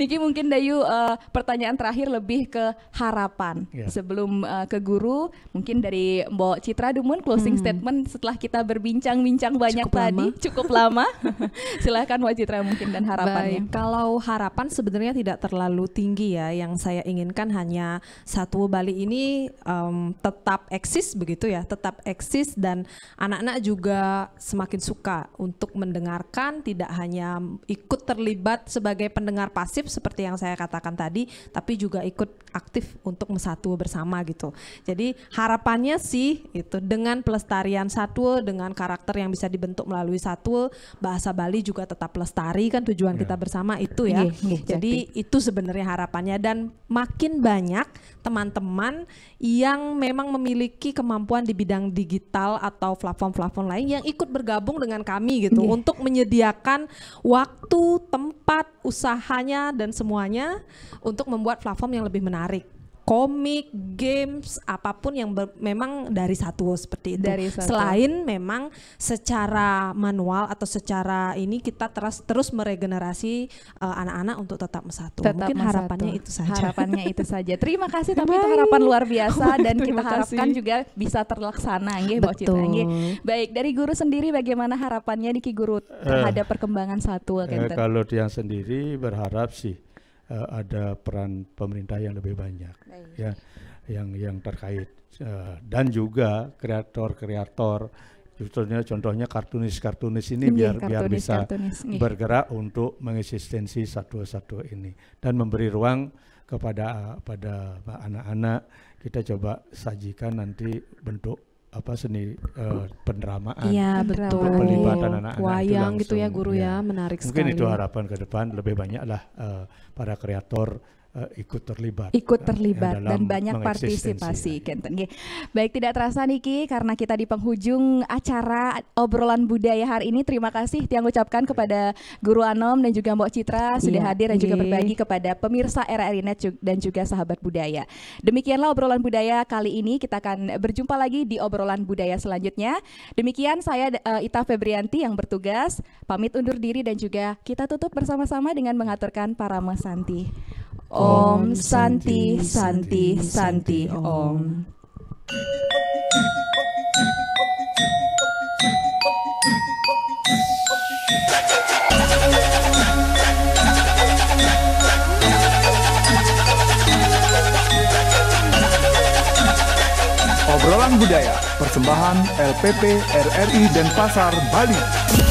Niki mungkin Dayu uh, pertanyaan terakhir lebih ke harapan ya. sebelum uh, ke guru mungkin dari Mbok Citra Dumun closing hmm. statement setelah kita berbincang-bincang banyak cukup tadi lama. cukup lama. Silahkan Mbok Citra mungkin dan harapannya. Baik. Kalau harapan sebenarnya tidak terlalu tinggi ya. Yang saya inginkan hanya satu Bali ini um, tetap eksis begitu ya, tetap eksis dan anak-anak juga semakin suka untuk mendengarkan tidak hanya ikut terlibat sebagai pendengar pasif seperti yang saya katakan tadi, tapi juga ikut aktif untuk bersatu bersama gitu. Jadi jadi harapannya sih itu dengan pelestarian satwa, dengan karakter yang bisa dibentuk melalui satwa, bahasa Bali juga tetap lestari kan tujuan ya. kita bersama itu ya. Yeah, iya, iya, yeah, Jadi yeah. itu sebenarnya harapannya dan makin banyak teman-teman yang memang memiliki kemampuan di bidang digital atau platform-platform lain yang ikut bergabung dengan kami gitu yeah. untuk menyediakan waktu, tempat, usahanya dan semuanya untuk membuat platform yang lebih menarik komik, games, apapun yang ber, memang dari satu seperti itu. Dari satu. Selain memang secara manual atau secara ini kita terus terus meregenerasi eh, anak-anak uh, untuk tetap bersatu. Tetap Mungkin harapannya itu saja. Harapannya itu saja. Terima kasih tapi itu harapan luar biasa dan kita harapkan kasih. juga bisa terlaksana nggih Betul. Nge. Baik, dari guru sendiri bagaimana harapannya Niki Guru terhadap uh, perkembangan satu uh, Kalau dia sendiri berharap sih uh, ada peran pemerintah yang lebih banyak Baik. ya yang yang terkait uh, dan juga kreator-kreator Contohnya, contohnya kartunis-kartunis ini biar kartunis, biar bisa kartunis. Iya. bergerak untuk mengeksistensi satu-satu ini dan memberi ruang kepada pada anak-anak kita coba sajikan nanti bentuk apa seni uh, eh, penderamaan ya, betul. pelibatan anak-anak wayang itu langsung, gitu ya guru ya, ya menarik Mungkin sekali. Mungkin itu harapan ke depan lebih banyaklah uh, para kreator uh, ikut terlibat. Ikut eh, terlibat uh, dan banyak partisipasi, Kenten. Ya. Baik, tidak terasa Niki, karena kita di penghujung acara obrolan budaya hari ini. Terima kasih yang ucapkan kepada Guru Anom dan juga Mbok Citra iya, sudah hadir dan juga berbagi kepada pemirsa RRI Net dan juga sahabat budaya. Demikianlah obrolan budaya kali ini. Kita akan berjumpa lagi di obrolan budaya selanjutnya. Demikian saya uh, Ita Febrianti yang bertugas pamit undur diri dan juga kita tutup bersama-sama dengan mengaturkan para mesanti. Om Santi Santi Santi Om. Obrolan Budaya, persembahan LPP RRI dan Pasar Bali.